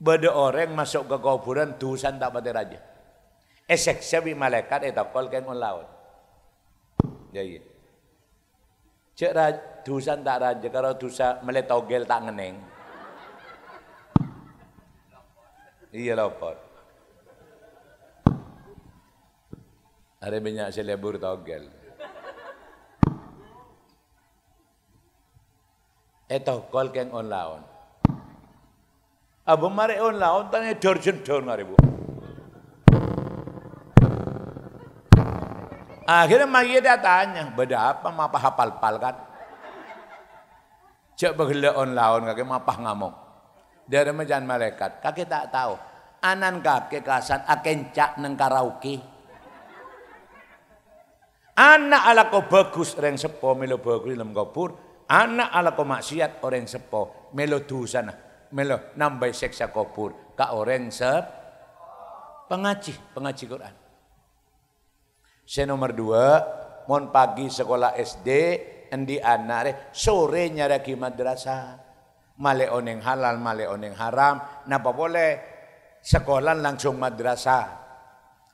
pada orang masuk ke kuburan tusan tak pada raja esek sebi malaikat itu kol kan on laut. Ya iya. Cek dusan tak raja kalau dosa togel tak ngeneng. Iya lapor, Ada banyak selebur togel. Eto kol keng on laon. Abu mare on laon tanya dorjen don ngaribu. Akhirnya dia tanya, beda apa mapah hafal-pal kan? Cek on laun kakek mapah ngamuk. Dari mejaan malaikat, kakek tak tahu. Anan kakek kasan akan cak neng karaoke. Anak ala kau bagus orang sepo melo bagus dalam kapur. Anak ala kau maksiat orang sepo melo dosa nah. Melo nambah seksa kapur. Kak orang sep pengaji pengaji Quran. Saya nomor dua, mon pagi sekolah SD, endi anak re, sore nyaraki madrasah. Male oneng halal, male oneng haram, napa boleh sekolah langsung madrasah.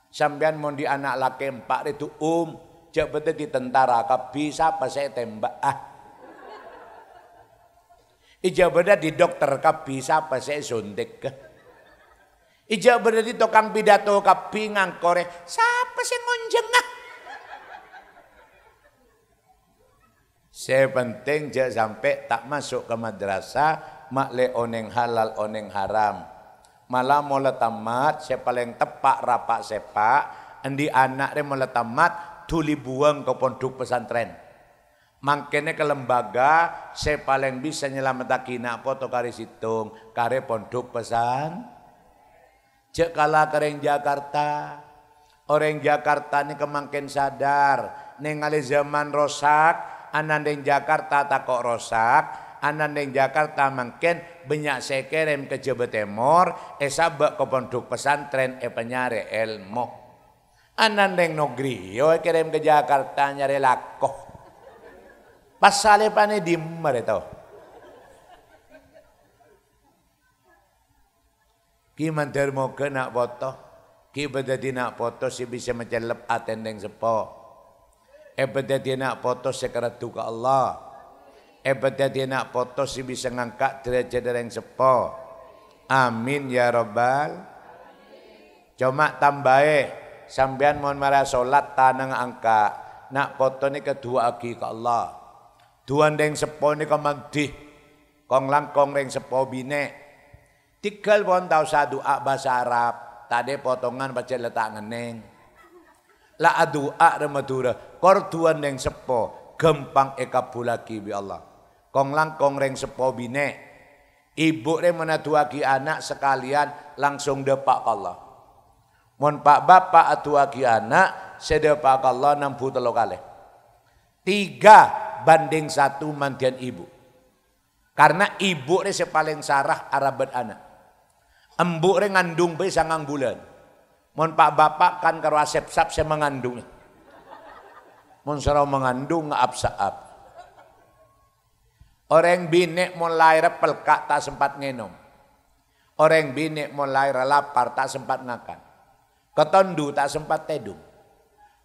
Sampean mon di anak laki empat itu um, cek bete di tentara bisa apa saya tembak ah. Ijabada di dokter bisa apa saya suntik Ija berarti tukang pidato kapingang kore. Siapa sih ngonjeng ah? Saya penting jangan sampai tak masuk ke madrasah mak le oneng halal oneng haram. Malah mula tamat saya paling tepak rapak sepak andi anak dia mula tamat tuli buang ke pondok pesantren. Mangkene ke lembaga saya paling bisa nyelamatakina foto kari situng kare pondok pesantren. Cek kalah kering Jakarta. Orang Jakarta ini kemangkin sadar. Ningali zaman rosak. Anandeng Jakarta tak kok rosak. Anandeng Jakarta mangkin banyak sekerem ke Jebetemor. Esabak eh ke pondok pesantren e eh penyare ilmu. Anandeng negeri, yo oh, kirim ke Jakarta nyari lakoh. Pas salepane dimer tau. Ki mandar moga nak foto. Ki bedadi nak foto si bisa mencelep atendeng sepo. E bedadi nak foto sekeratu Allah. E bedadi nak foto si bisa ngangkat derajat dereng sepo. Amin ya robbal. Cuma tambahe sambian mohon marah solat tanang angka. Nak foto ni kedua lagi ke Allah. Dua ndeng sepo ni kemendih. Kong langkong deng sepo binek. Tikel pun tau doa bahasa Arab. Tadi potongan baca letak ngeneng. La adua remadura. Korduan yang sepo. Gempang eka bulaki bi Allah. Kong kong reng sepo bine. Ibu re menatuaki anak sekalian langsung depak Allah. Mon pak bapak atuaki anak sedepak Allah enam puluh kali. Tiga banding satu mantian ibu. Karena ibu re sepaling sarah Arabat anak. Embuk re ngandung be sangang bulan. Mon pak bapak kan karo asep sap saya mengandung. Mon sero mengandung ngap saap. Orang binek mon lahir pelkak tak sempat ngenom. Orang binek mon lahir lapar tak sempat ngakan. Ketondu tak sempat tedung.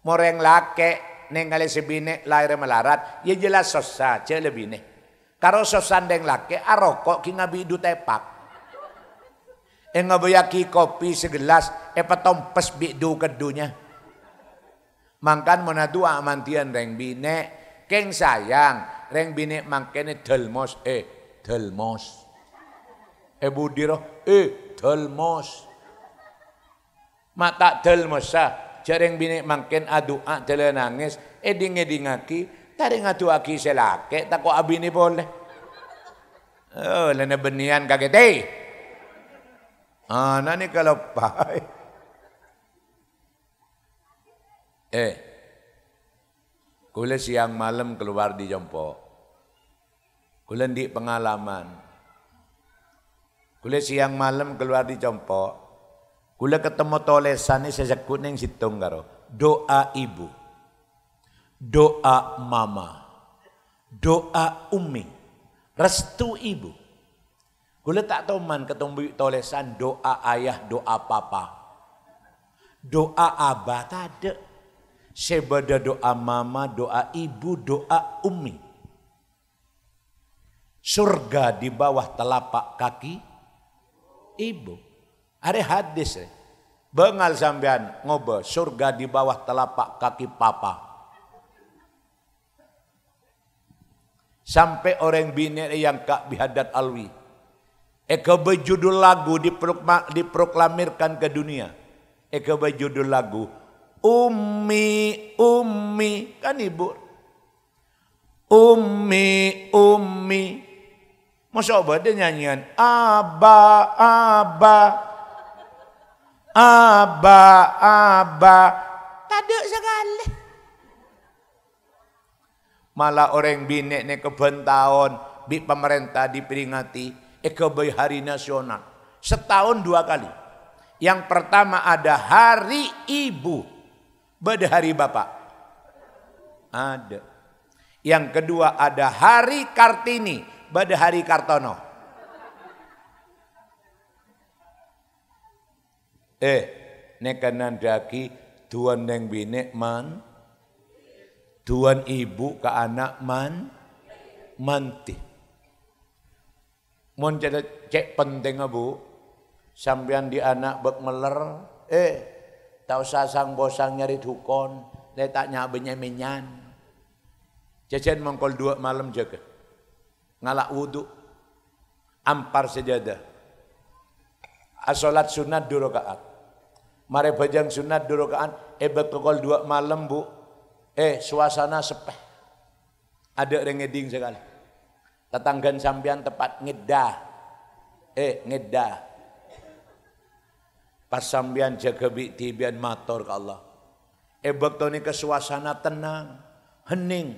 Moreng lake nenggale sebinek lahir melarat. Ya jelas sosa cek lebih nih. Karo sosan deng lake arokok ah, kina bidu tepak. Eh ngabayaki kopi segelas, eh pes bidu kedunya. Mangkan dua amantian ah reng bine, keng sayang, reng bine mangkene delmos, eh delmos. Eh budiro, eh delmos. Mata delmosa, ah. jareng bine mangken adua ah dele nangis, eh dingedingaki, Tari ngadu aki selake, tako abini boleh. Oh, lene benian kaget. Hey, eh, Ah, nani kalau pai. Eh, kula siang malam keluar di Jompo. Kula di pengalaman. Kula siang malam keluar di Jompo. Kula ketemu tolesan ini sesekut kuning situng karo. Doa ibu. Doa mama. Doa umi. Restu ibu. Gue letak man ketemu tulisan doa ayah, doa papa. Doa abah tak ada. Sebeda doa mama, doa ibu, doa ummi. Surga di bawah telapak kaki ibu. Ada hadis. Eh. Bengal sambian ngobe surga di bawah telapak kaki papa. Sampai orang bini yang kak bihadat alwi. Eka berjudul lagu diproklamirkan ke dunia. Eka berjudul lagu. Umi Umi Kan ibu. Umi Umi, Masa apa dia nyanyian. Aba, aba. Aba, aba. Taduk sekali. Malah orang binek ni kebentahon. Bik pemerintah diperingati Ekoboy eh, Hari Nasional. Setahun dua kali. Yang pertama ada Hari Ibu. Beda hari Bapak. Ada. Yang kedua ada Hari Kartini. Beda hari Kartono. Eh, nekanan daki tuan neng binek man. Tuan ibu ke anak man. Mantih Mun cek, cek penting bu, sampean di anak bek meler, eh tak usah sang bosang nyari dukon, letaknya minyan, Jajan mengkol dua malam jaga, ngalak wudhu, ampar sejadah. Asolat ah, sunat dua rakaat. Mare bajang sunat dua rakaat, eh bekol dua malam bu, eh suasana sepeh. Ada rengeding sekali tetanggan sampean tepat ngedah eh ngedah pas sampean jaga bikti bian matur ke Allah eh bektoni ke suasana tenang hening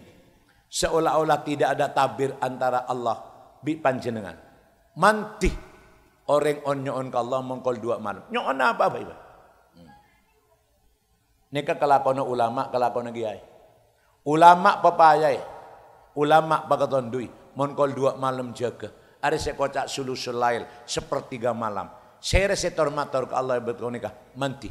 seolah-olah tidak ada tabir antara Allah bi panjenengan mantih orang on nyon ke Allah mengkol dua malam nyon apa apa ibu hmm. Nika kelakono ulama kelakono kiai. Ulama pepayai. Ya. Ulama pakatondui monkol dua malam jaga. Ada kocak sulu selail sepertiga malam. Saya rasa termatur ke Allah betul nikah manti.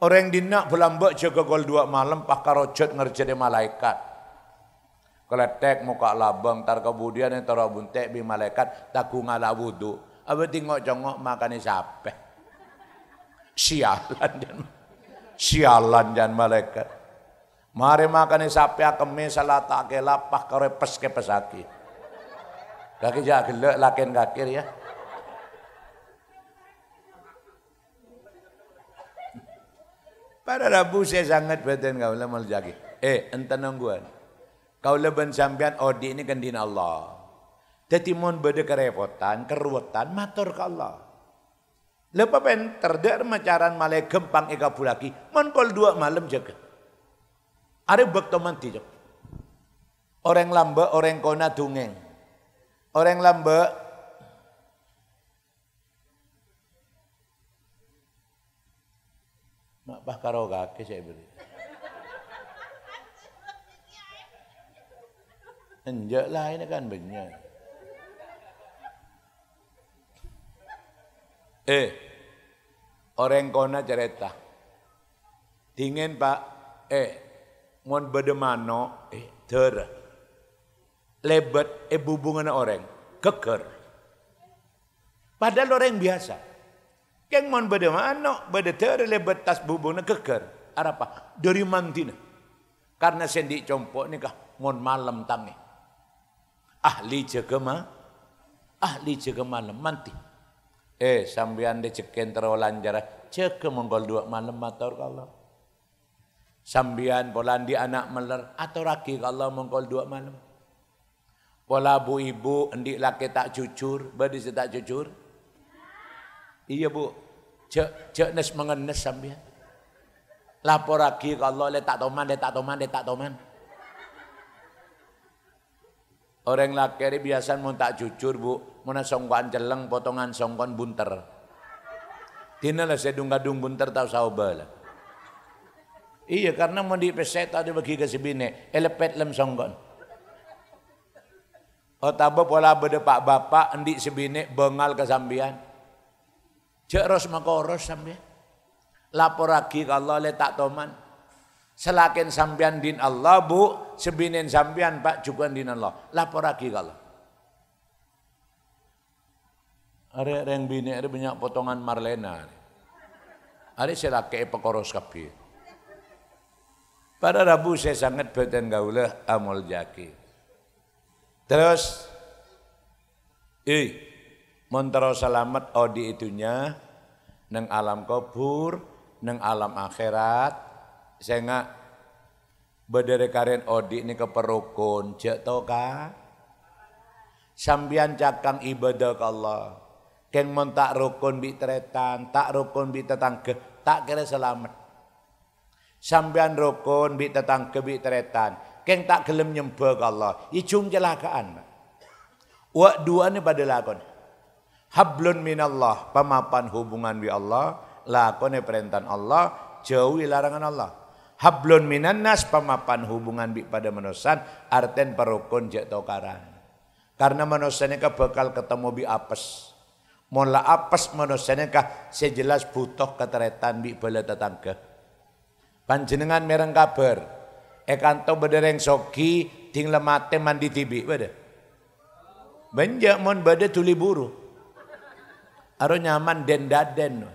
Orang yang dinak belambak jaga gol dua malam pakar rojot ngerjain malaikat. Keletek muka labang tar kemudian yang taruh tek bi malaikat taku ngalah wudhu. Apa tingok jongok makan sampai. Sialan dan sialan dan malaikat. Mari makan ini sapi akeme ke lapah kare pes pesaki, Kaki jak gelek laken kakir ya. Pada Rabu saya sangat beten kau lemah jagi. Eh, enten nungguan. Kau leban sampean odi oh, ini kan Allah. Jadi mohon beda kerepotan, keruwetan, matur ke Allah. Lepas penter, dak macaran malai gempang eka bulaki, mon kol dua malam jaga. Ada bekto mandi cok. Orang lambe, orang kona dungeng. Orang lambe, mak bah karo kaki saya beri. Enjak lah ini kan benar. Eh, orang kona cerita. Dingin pak, eh Mon bedemano eh ter. Lebet e eh, bubungan orang keker. Padahal orang biasa. Keng mon bedemano bede ter lebet tas bubungan keker. Apa dari mantina. Karena sendi compo ini kah mon malam tangi. Ahli ma ahli jaga malam manti. Eh sambian de ceken terolan cek ke menggol dua malam matur kalau. Sambian polandi anak meler atau raki kalau mengkol dua malam. Pola bu ibu hendik laki tak jujur, badi tak jujur. Iya bu, cek cek nes mengenes sambian. Lapor raki kalau le tak toman, le tak toman, le tak toman. Orang laki biasa mau tak jujur bu, mana songkon celeng, potongan songkon bunter. Tina lah sedung gadung bunter tau lah. Iya karena mau di peset ada bagi ke sebine elepet lem songgon. Oh Otaba pola beda pak bapak endi sebine bengal ke sambian. Cek ros makoros sambian. Lapor lagi ke Allah letak toman. Selakin sambian din Allah bu sebinen sambian pak juga din Allah. Lapor lagi ke Allah. Ada yang bini ada banyak potongan Marlena. Ada selake pekoros kabeh. Pada Rabu saya sangat beten gaulah amol jaki. Terus, ih, montero selamat odi itunya, neng alam kubur, neng alam akhirat, saya nggak bedere karen odi ini ke perukun, cek toka. Sambian cakang ibadah ke Allah. Keng montak rukun bi teretan, tak rukun bi tetangke, tak kira selamat sampean rukun bi tetang bi teretan keng tak gelem nyembah Allah ijung celakaan wa dua ni pada lakon hablun minallah pemapan hubungan bi Allah lakone perintah Allah jauhi larangan Allah hablun minannas pemapan hubungan bi pada manusan arten perukun jek tokaran karena manusianya ke bakal ketemu bi apes Mula apes manusianya kah sejelas butuh keteretan bi bala tetangga. Panjenengan mereng kabar. Ekanto bedereng soki ting lemate mandi tibi. bade. Benjak mon bade tuli buru. Aro nyaman den daden.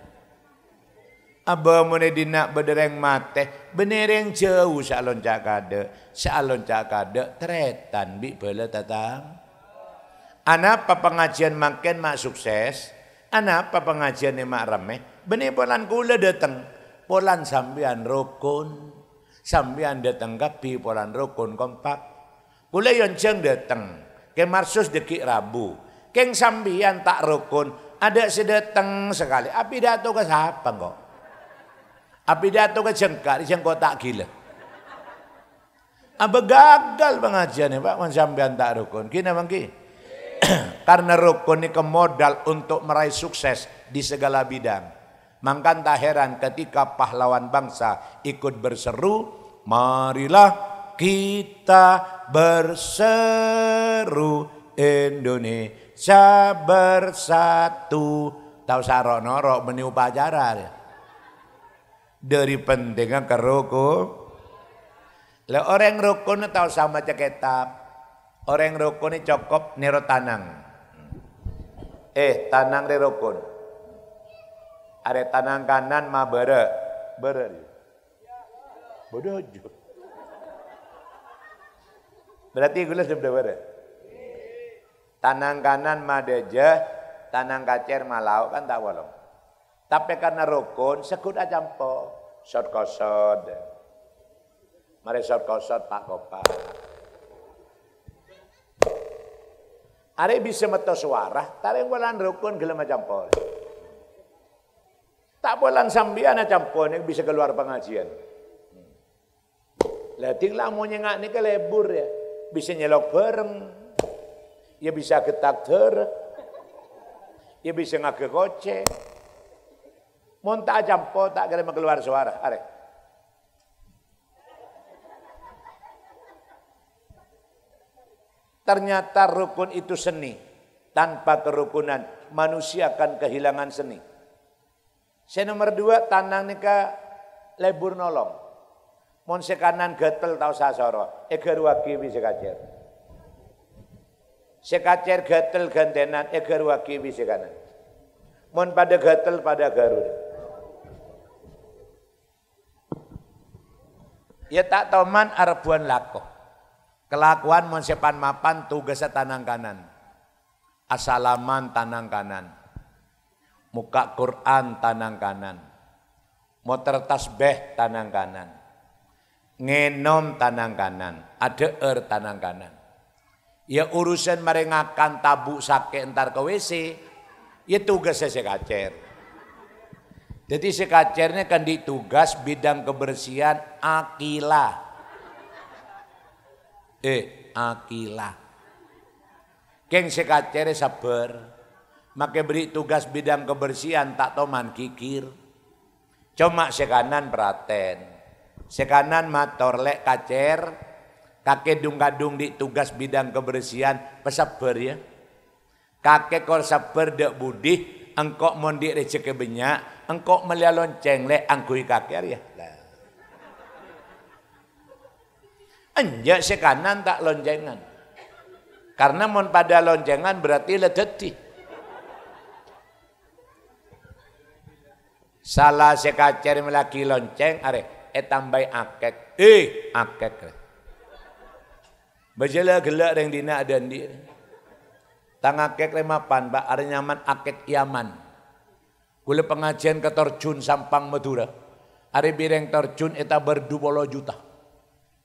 Aba mone dina bedereng mate. Benereng jauh salon cakade. Salon cakade tretan bi bela tatang. Anak apa pengajian makin mak sukses. Anak apa pengajian mak remeh. Benih polan kula dateng. Polan sambian rukun, sambian datang kapi polan rukun kompak. Kula ya yon jeng dateng, ke marsus dekik Rabu. Keng sambian tak rukun, ada sedateng sekali. Api datu ke siapa kok? Api datu ke jengkar, jengkau tak gila. Apa gagal pengajian Pak, wan sampean tak rukun. Kena bangki. [clears throat] Karena rukun ini modal untuk meraih sukses di segala bidang. Maka tak heran ketika pahlawan bangsa ikut berseru, marilah kita berseru Indonesia bersatu. Tahu sarok norok meni upacara. Dari pentingnya ke le Lah orang rukun tahu sama ceketap. Orang rukun cukup niru tanang. Eh tanang di rukun. Ada tanang kanan mah bere. Bere Bodoh aja. Berarti gula sudah bere. Tanang kanan mah deje, tanang kacer mah lauk kan tak walong. Tapi karena rukun, sekut aja empo. Sot kosot. Mari sot kosot pak kopa. Ada bisa metu suara, tarik walan rukun gelem aja empol. Tak boleh sambian campur yang bisa keluar pengajian. Lah ting nyengak ni ke lebur ya. Bisa nyelok bareng. Ya bisa ketakter. Ya bisa ngake koce. kocek. tak campur tak kena keluar suara. Arek. Ternyata rukun itu seni. Tanpa kerukunan manusia akan kehilangan seni. Saya nomor dua tanang nika lebur nolong. Mon sekanan getel tau sasoro. Eger wagi bisa kacer. kacer getel gantenan eger wagi bisa kanan. Mon pada getel pada garun. Ya tak man arbuan lako. Kelakuan mon sepan mapan tugas e tanang kanan. Asalaman tanang kanan. Muka Quran tanang kanan. Motor tasbih tanang kanan. Ngenom tanang kanan. Ada er tanang kanan. Ya urusan merengakan tabu sakit entar ke WC. Ya tugasnya kacer. Jadi kacernya kan ditugas bidang kebersihan akila Eh, akila Keng kacernya sabar. Maka beri tugas bidang kebersihan tak toman kikir. Cuma sekanan praten. Sekanan mator lek kacer. Kakek dung-kadung di tugas bidang kebersihan pesaber ya. Kakek kor saber dek budih. Engkok mondi rezeki banyak. Engkok melialon lek angkui kaker ya. Lah. sekanan tak lonjengan. Karena mon pada lonjengan berarti ledetih. Salah sekacer melaki lonceng are etambai eh, akek. Eh akek. Bajala gelak yang dina dan dia. Tang akek remapan pak are nyaman akek Yaman. Kula pengajian ke Torjun Sampang Madura. Are bireng Torjun eta berdu juta.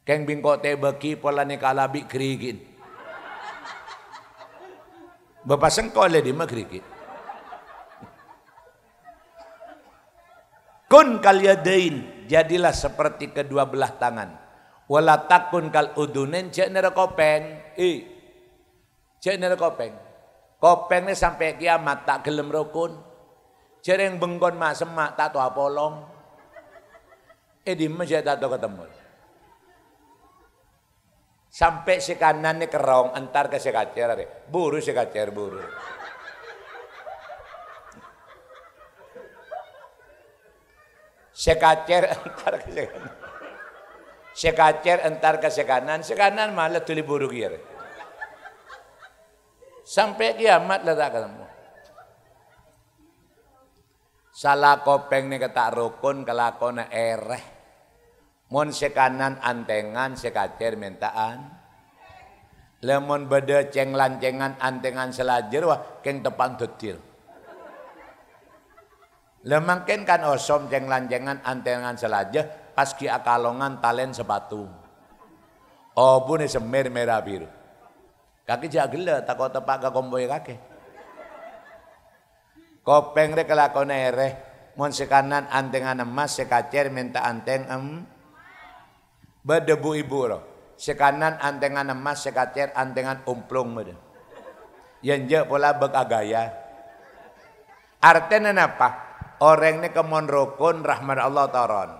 Keng bingkok teh beki pola nekalabi kerigin. Bapak sengkol di magrigin? kun kalyadain jadilah seperti kedua belah tangan wala takun kal udunen cek nere kopeng i cek nere kopeng kopengnya sampai kiamat tak gelem rukun jereng bengkon mak semak tak tua polong eh di masjid tak ketemu sampai sekanannya kerong entar ke sekacer buru kacer buru sekacer [laughs] entar ke sekanan sekacer entar ke sekanan sekanan malah tuli buruk ya sampai kiamat lah tak ketemu salah kopeng nih kata rukun kelakona ereh mon sekanan antengan sekacer mintaan. lemon beda ceng lancengan antengan selajer wah keng tepan tutil Lemangkin kan osom ceng lanjengan antengan selaja pas ki akalongan talen sepatu. oh nih semer merah biru. Kaki jak tak takut tepak gak komboy ya kaki. Kopeng rek kelakon Mon sekanan antengan emas sekacer minta anteng em. berdebu ibu roh. Sekanan antengan emas sekacer antengan umplung mede. Yang je pola bekagaya. Artinya apa? Orang ini kemon rukun rahmat Allah toron,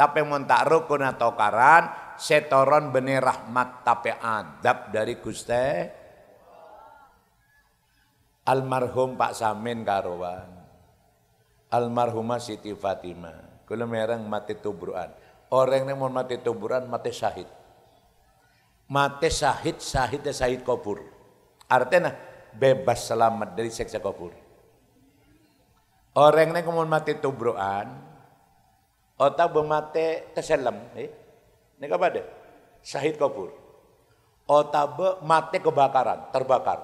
Tapi mon tak rukun atau karan, setoron benih rahmat tapi adab dari guste almarhum Pak Samin karuan. Almarhumah Siti Fatimah. kalau mereng mati tuburan, Orang yang mau mati tubruan mati syahid. Mati syahid, syahidnya syahid kubur. Artinya bebas selamat dari seksa kubur. Orang ini kemun mati tubruan, otak bermate terselam. Eh? Ini apa ada? Syahid Kapur. Otak mati kebakaran, terbakar.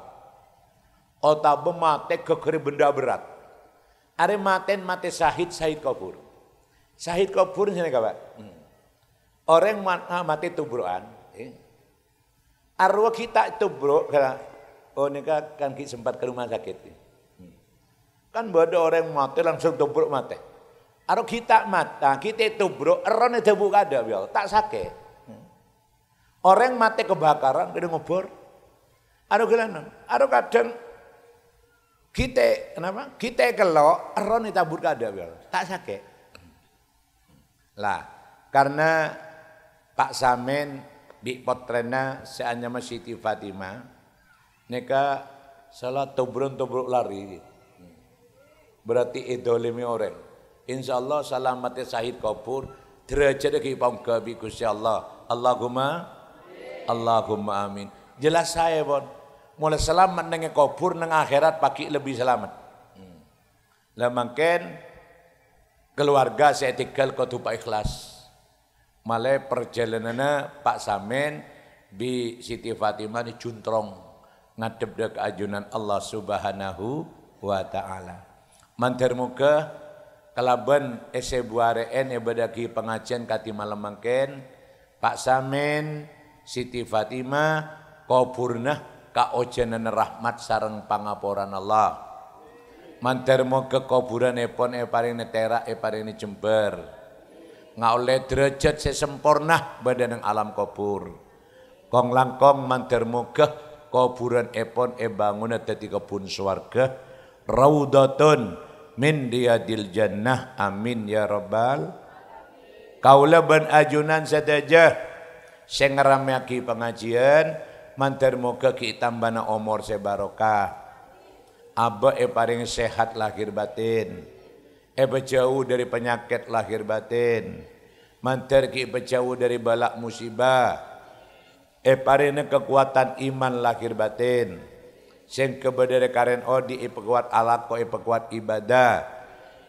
Otak mati kekeri benda berat. Are maten mati syahid Syahid kabur. Syahid kabur ini apa? Hmm. Orang ah, mati tubruan, Eh? Arwah kita tubruk oh ini kan, kan sempat ke rumah sakit. Eh? Kan bodoh orang mati langsung tubruk mati. Aro kita mati, kita tubruk, erone tubruk ada biar ya. tak sakit. Orang mati kebakaran, kita ngobor. Aro gelanon, aro kadang kita kenapa? Kita kelok, erone tabur kada biar ya. tak sakit. Lah, karena Pak Samen di potrena seanyama Siti Fatimah, neka salah tubrun tubruk lari berarti idolimi orang. Insya Allah salamatnya sahid kabur, derajatnya ki panggabi kusya Allah. Allahumma Allahumma amin. Jelas saya bon. Mulai selamat nengah kabur neng akhirat pagi lebih selamat. Hmm. Lah mungkin keluarga saya tinggal kudu Pak Ikhlas. Malah perjalanannya Pak Samen di Siti Fatimah di Juntrong ngadep dek ajunan Allah Subhanahu wa taala. Mantar muka kalaban ese buareen en ibadaki pengajian kati malam mungkin Pak Samen Siti Fatima kopurna ka ojenan rahmat sarang pangaporan Allah mantar muka koburan epon e paring netera e paring jember ngaoleh derajat se sempurna badan yang alam kubur kong langkong mantar muka koburan epon e bangunan tadi kebun suarga Raudatun min riyadil jannah amin ya rabbal kaula ban ajunan sadaja sing ngerameki pengajian mantar moga ki tambana umur se barokah abe e paring sehat lahir batin e bejauh dari penyakit lahir batin mantar ki bejauh dari balak musibah e paring kekuatan iman lahir batin sen kebedere karen odi ipekuat alat, ko ipekuat ibadah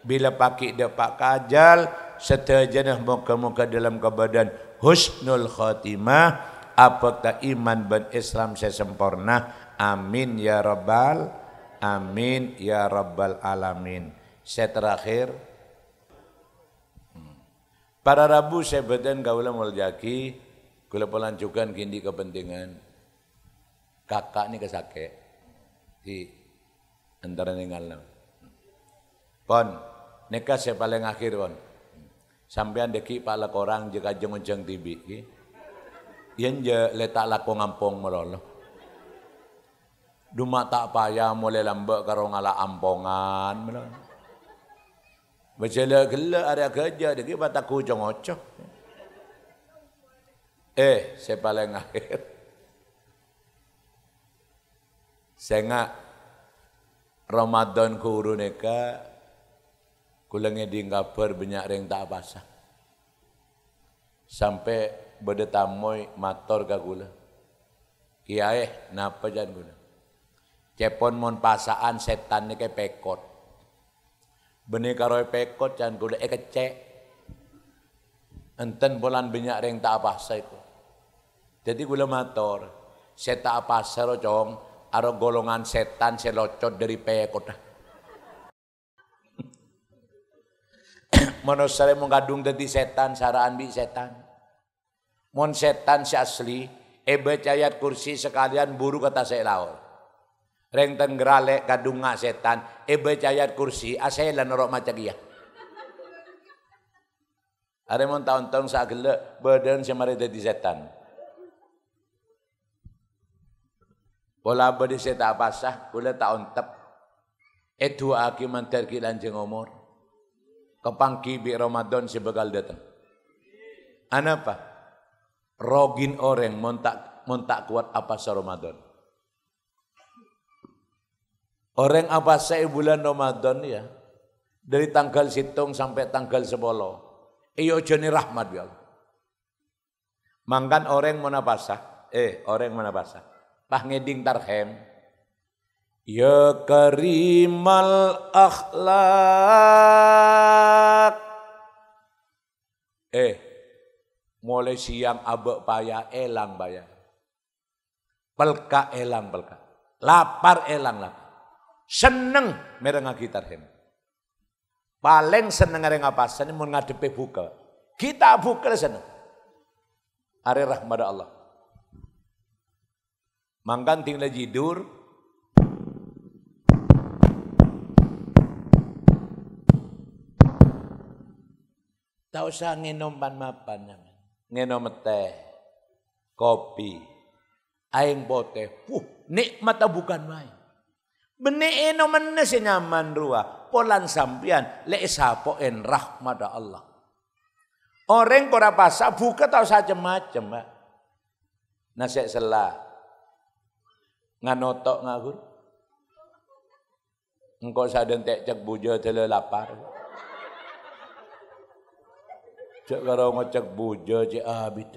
bila paki pak kajal setejanah muka-muka dalam kebadan husnul khotimah apakah iman dan Islam sesempurna amin ya rabbal amin ya rabbal alamin saya terakhir hmm. para rabu saya badan gaula muljaki kula pelancukan kindi kepentingan kakak ni kesakit di antara ninggal pon nekas saya paling akhir pon sampean deki pala korang jika jeng ujeng tibi ki je letak lakon ngampong meroloh, duma tak payah mulai lambak karo ngala ampongan baca Bacela gela area kerja deki bataku congocok. Eh, saya paling akhir. Sengak Ramadan kuruneka kulengi di kabar banyak reng tak pasah. Sampai bede tamoy mator gula kula. Kiai napa jan gula? Cepon mon pasaan setan ke pekot. Bani karo e pekot jan gula, Eh kecek. Enten bulan banyak reng tak pasah itu. Jadi gula mator, saya tak pasar cong, Arok golongan setan selocot dari peyekota. Manusia gadung dari setan, saraan bi setan. Mon setan si asli, ebe cayat kursi sekalian buru kata saya laur. Reng tenggeralek gadung setan, ebe cayat kursi, rok norok iya. Ada mon tahun-tahun gelek, badan semari dari setan. Kula beri saya tak pasah, kula tak ontep. itu aki mantar lanjeng umur. Kepangki bi Ramadan sebegal datang. Anapa? Rogin orang montak montak kuat apa sa Ramadan. Orang apa saya bulan Ramadan ya. Dari tanggal situng sampai tanggal sebolong. Iyo jeni rahmat ya Allah. Mangkan orang mana pasah. Eh, orang mana pasah ngeding tarhem Ya karimal akhlak Eh mulai siang abek paya elang paya Pelka elang pelka Lapar elang lapar Seneng merengah gitar hem Paling seneng areng apa? Seneng mau ngadepi buka Kita buka seneng Are rahmat Allah mangan ting dur, jidur tak usah nginom pan-mapan nginom teh kopi aing bote puh, nikmat bukan main Benih eno mana senyaman ruah. Polan sampian. Le en rahmat Allah. Orang korapasa buka tau saja macam. Nasihat selah nganotok ngawur engkau saden tek cek bujo tele lapar cek karo ngecek bojo cek abit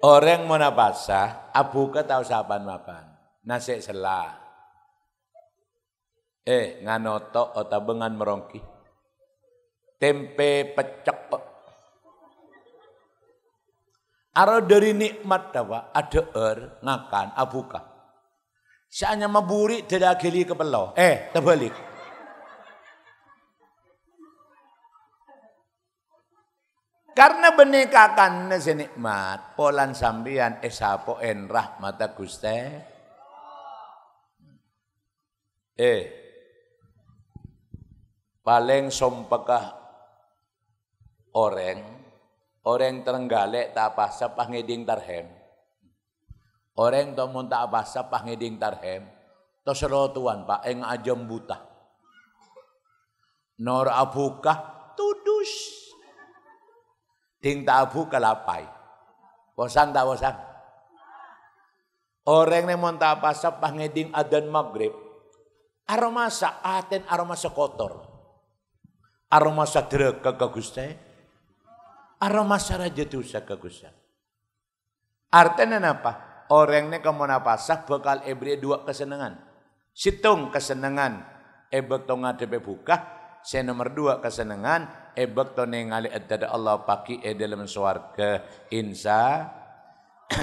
Orang pasah abuka tau sapan mapan. Nasik selah. Eh, nganotok otabengan merongki. Tempe pecah Aro dari nikmat dawa ada er ngakan abuka. Seanya maburi tidak kili ke pelau. Eh, terbalik. Karena benekakan nikmat, polan sambian esapo eh, en rahmata guste. Eh, paling sompekah orang Orang terenggalek tak apa, sepah ngeding tarhem. Orang tomun tak apa, sepah ngeding tarhem. Terserah tuan pak, eng ajam buta. Nor abukah tudus. Ting tak abuka lapai. Bosan tak bosan? Orang yang mau tak pasap ngeding adan maghrib. Aroma sa aten aroma sa kotor. Aroma sa dreg kagaguste jadi usah sakagusa. Artinya apa? Orangnya kemunapasah bakal ebri dua kesenangan. Situng kesenangan. Ebek tonga tepe buka. Saya nomor dua kesenangan. Ebek tonga ngali adada Allah paki e dalam suarga. insa. [clears throat]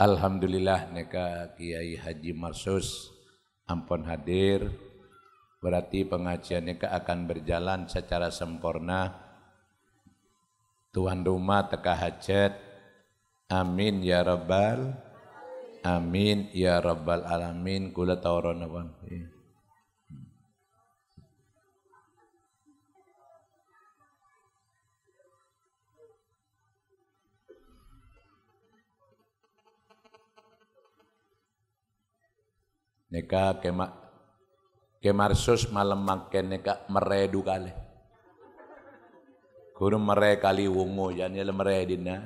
Alhamdulillah neka Kiai Haji Marsus. Ampun hadir. Berarti pengajian neka akan berjalan secara sempurna Tuan rumah teka hajat. Amin ya rabbal. Amin ya rabbal alamin. Kula tawaran apa? Iya. Neka kemak kemarsus malam makan neka meredu kali. Guru merai kali wungu jangan ya merai dina.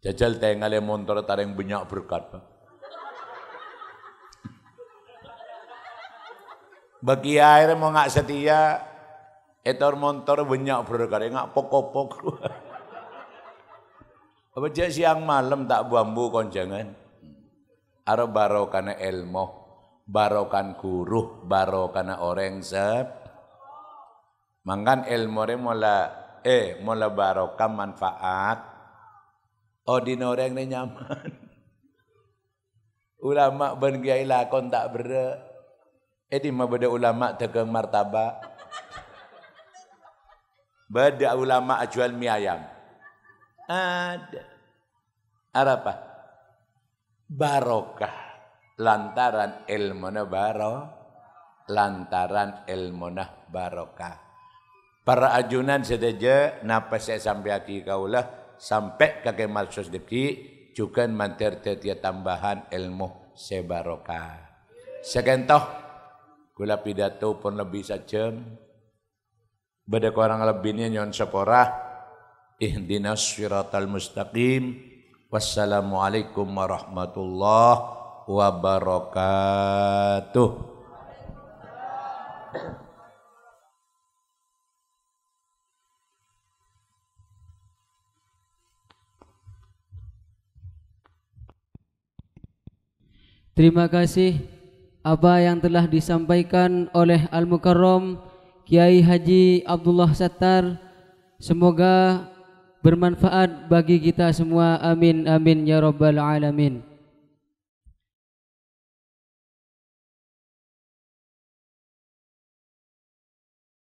Jajal tengale montor tareng banyak berkat. Bagi air mau ngak setia, etor montor banyak berkat, ngak pokok-pokok keluar. [laughs] Apa siang malam tak bambu konjangan. Arab barokana ilmu, barokan kuruh, barokana orang sep, Mangkan ilmu mola eh mola barokah manfaat. Oh di noreng ni nyaman. [laughs] ulama ben kiai lakon tak bere. Eh di mah ulama tegang martabak. Beda ulama jual mie ayam. Ada. apa? Barokah lantaran ilmu baro lantaran ilmu barokah para ajunan sedaja napa saya sampai hati kaulah sampai kakek malsus deki juga mantir tetia tambahan ilmu sebaroka. Sekentoh gula pidato pun lebih sajam. Beda kurang lebihnya nyon seporah. Ihdinas syiratal mustaqim. Wassalamualaikum warahmatullahi wabarakatuh. Terima kasih apa yang telah disampaikan oleh Al-Mukarram Kiai Haji Abdullah Sattar. Semoga bermanfaat bagi kita semua. Amin amin ya rabbal alamin.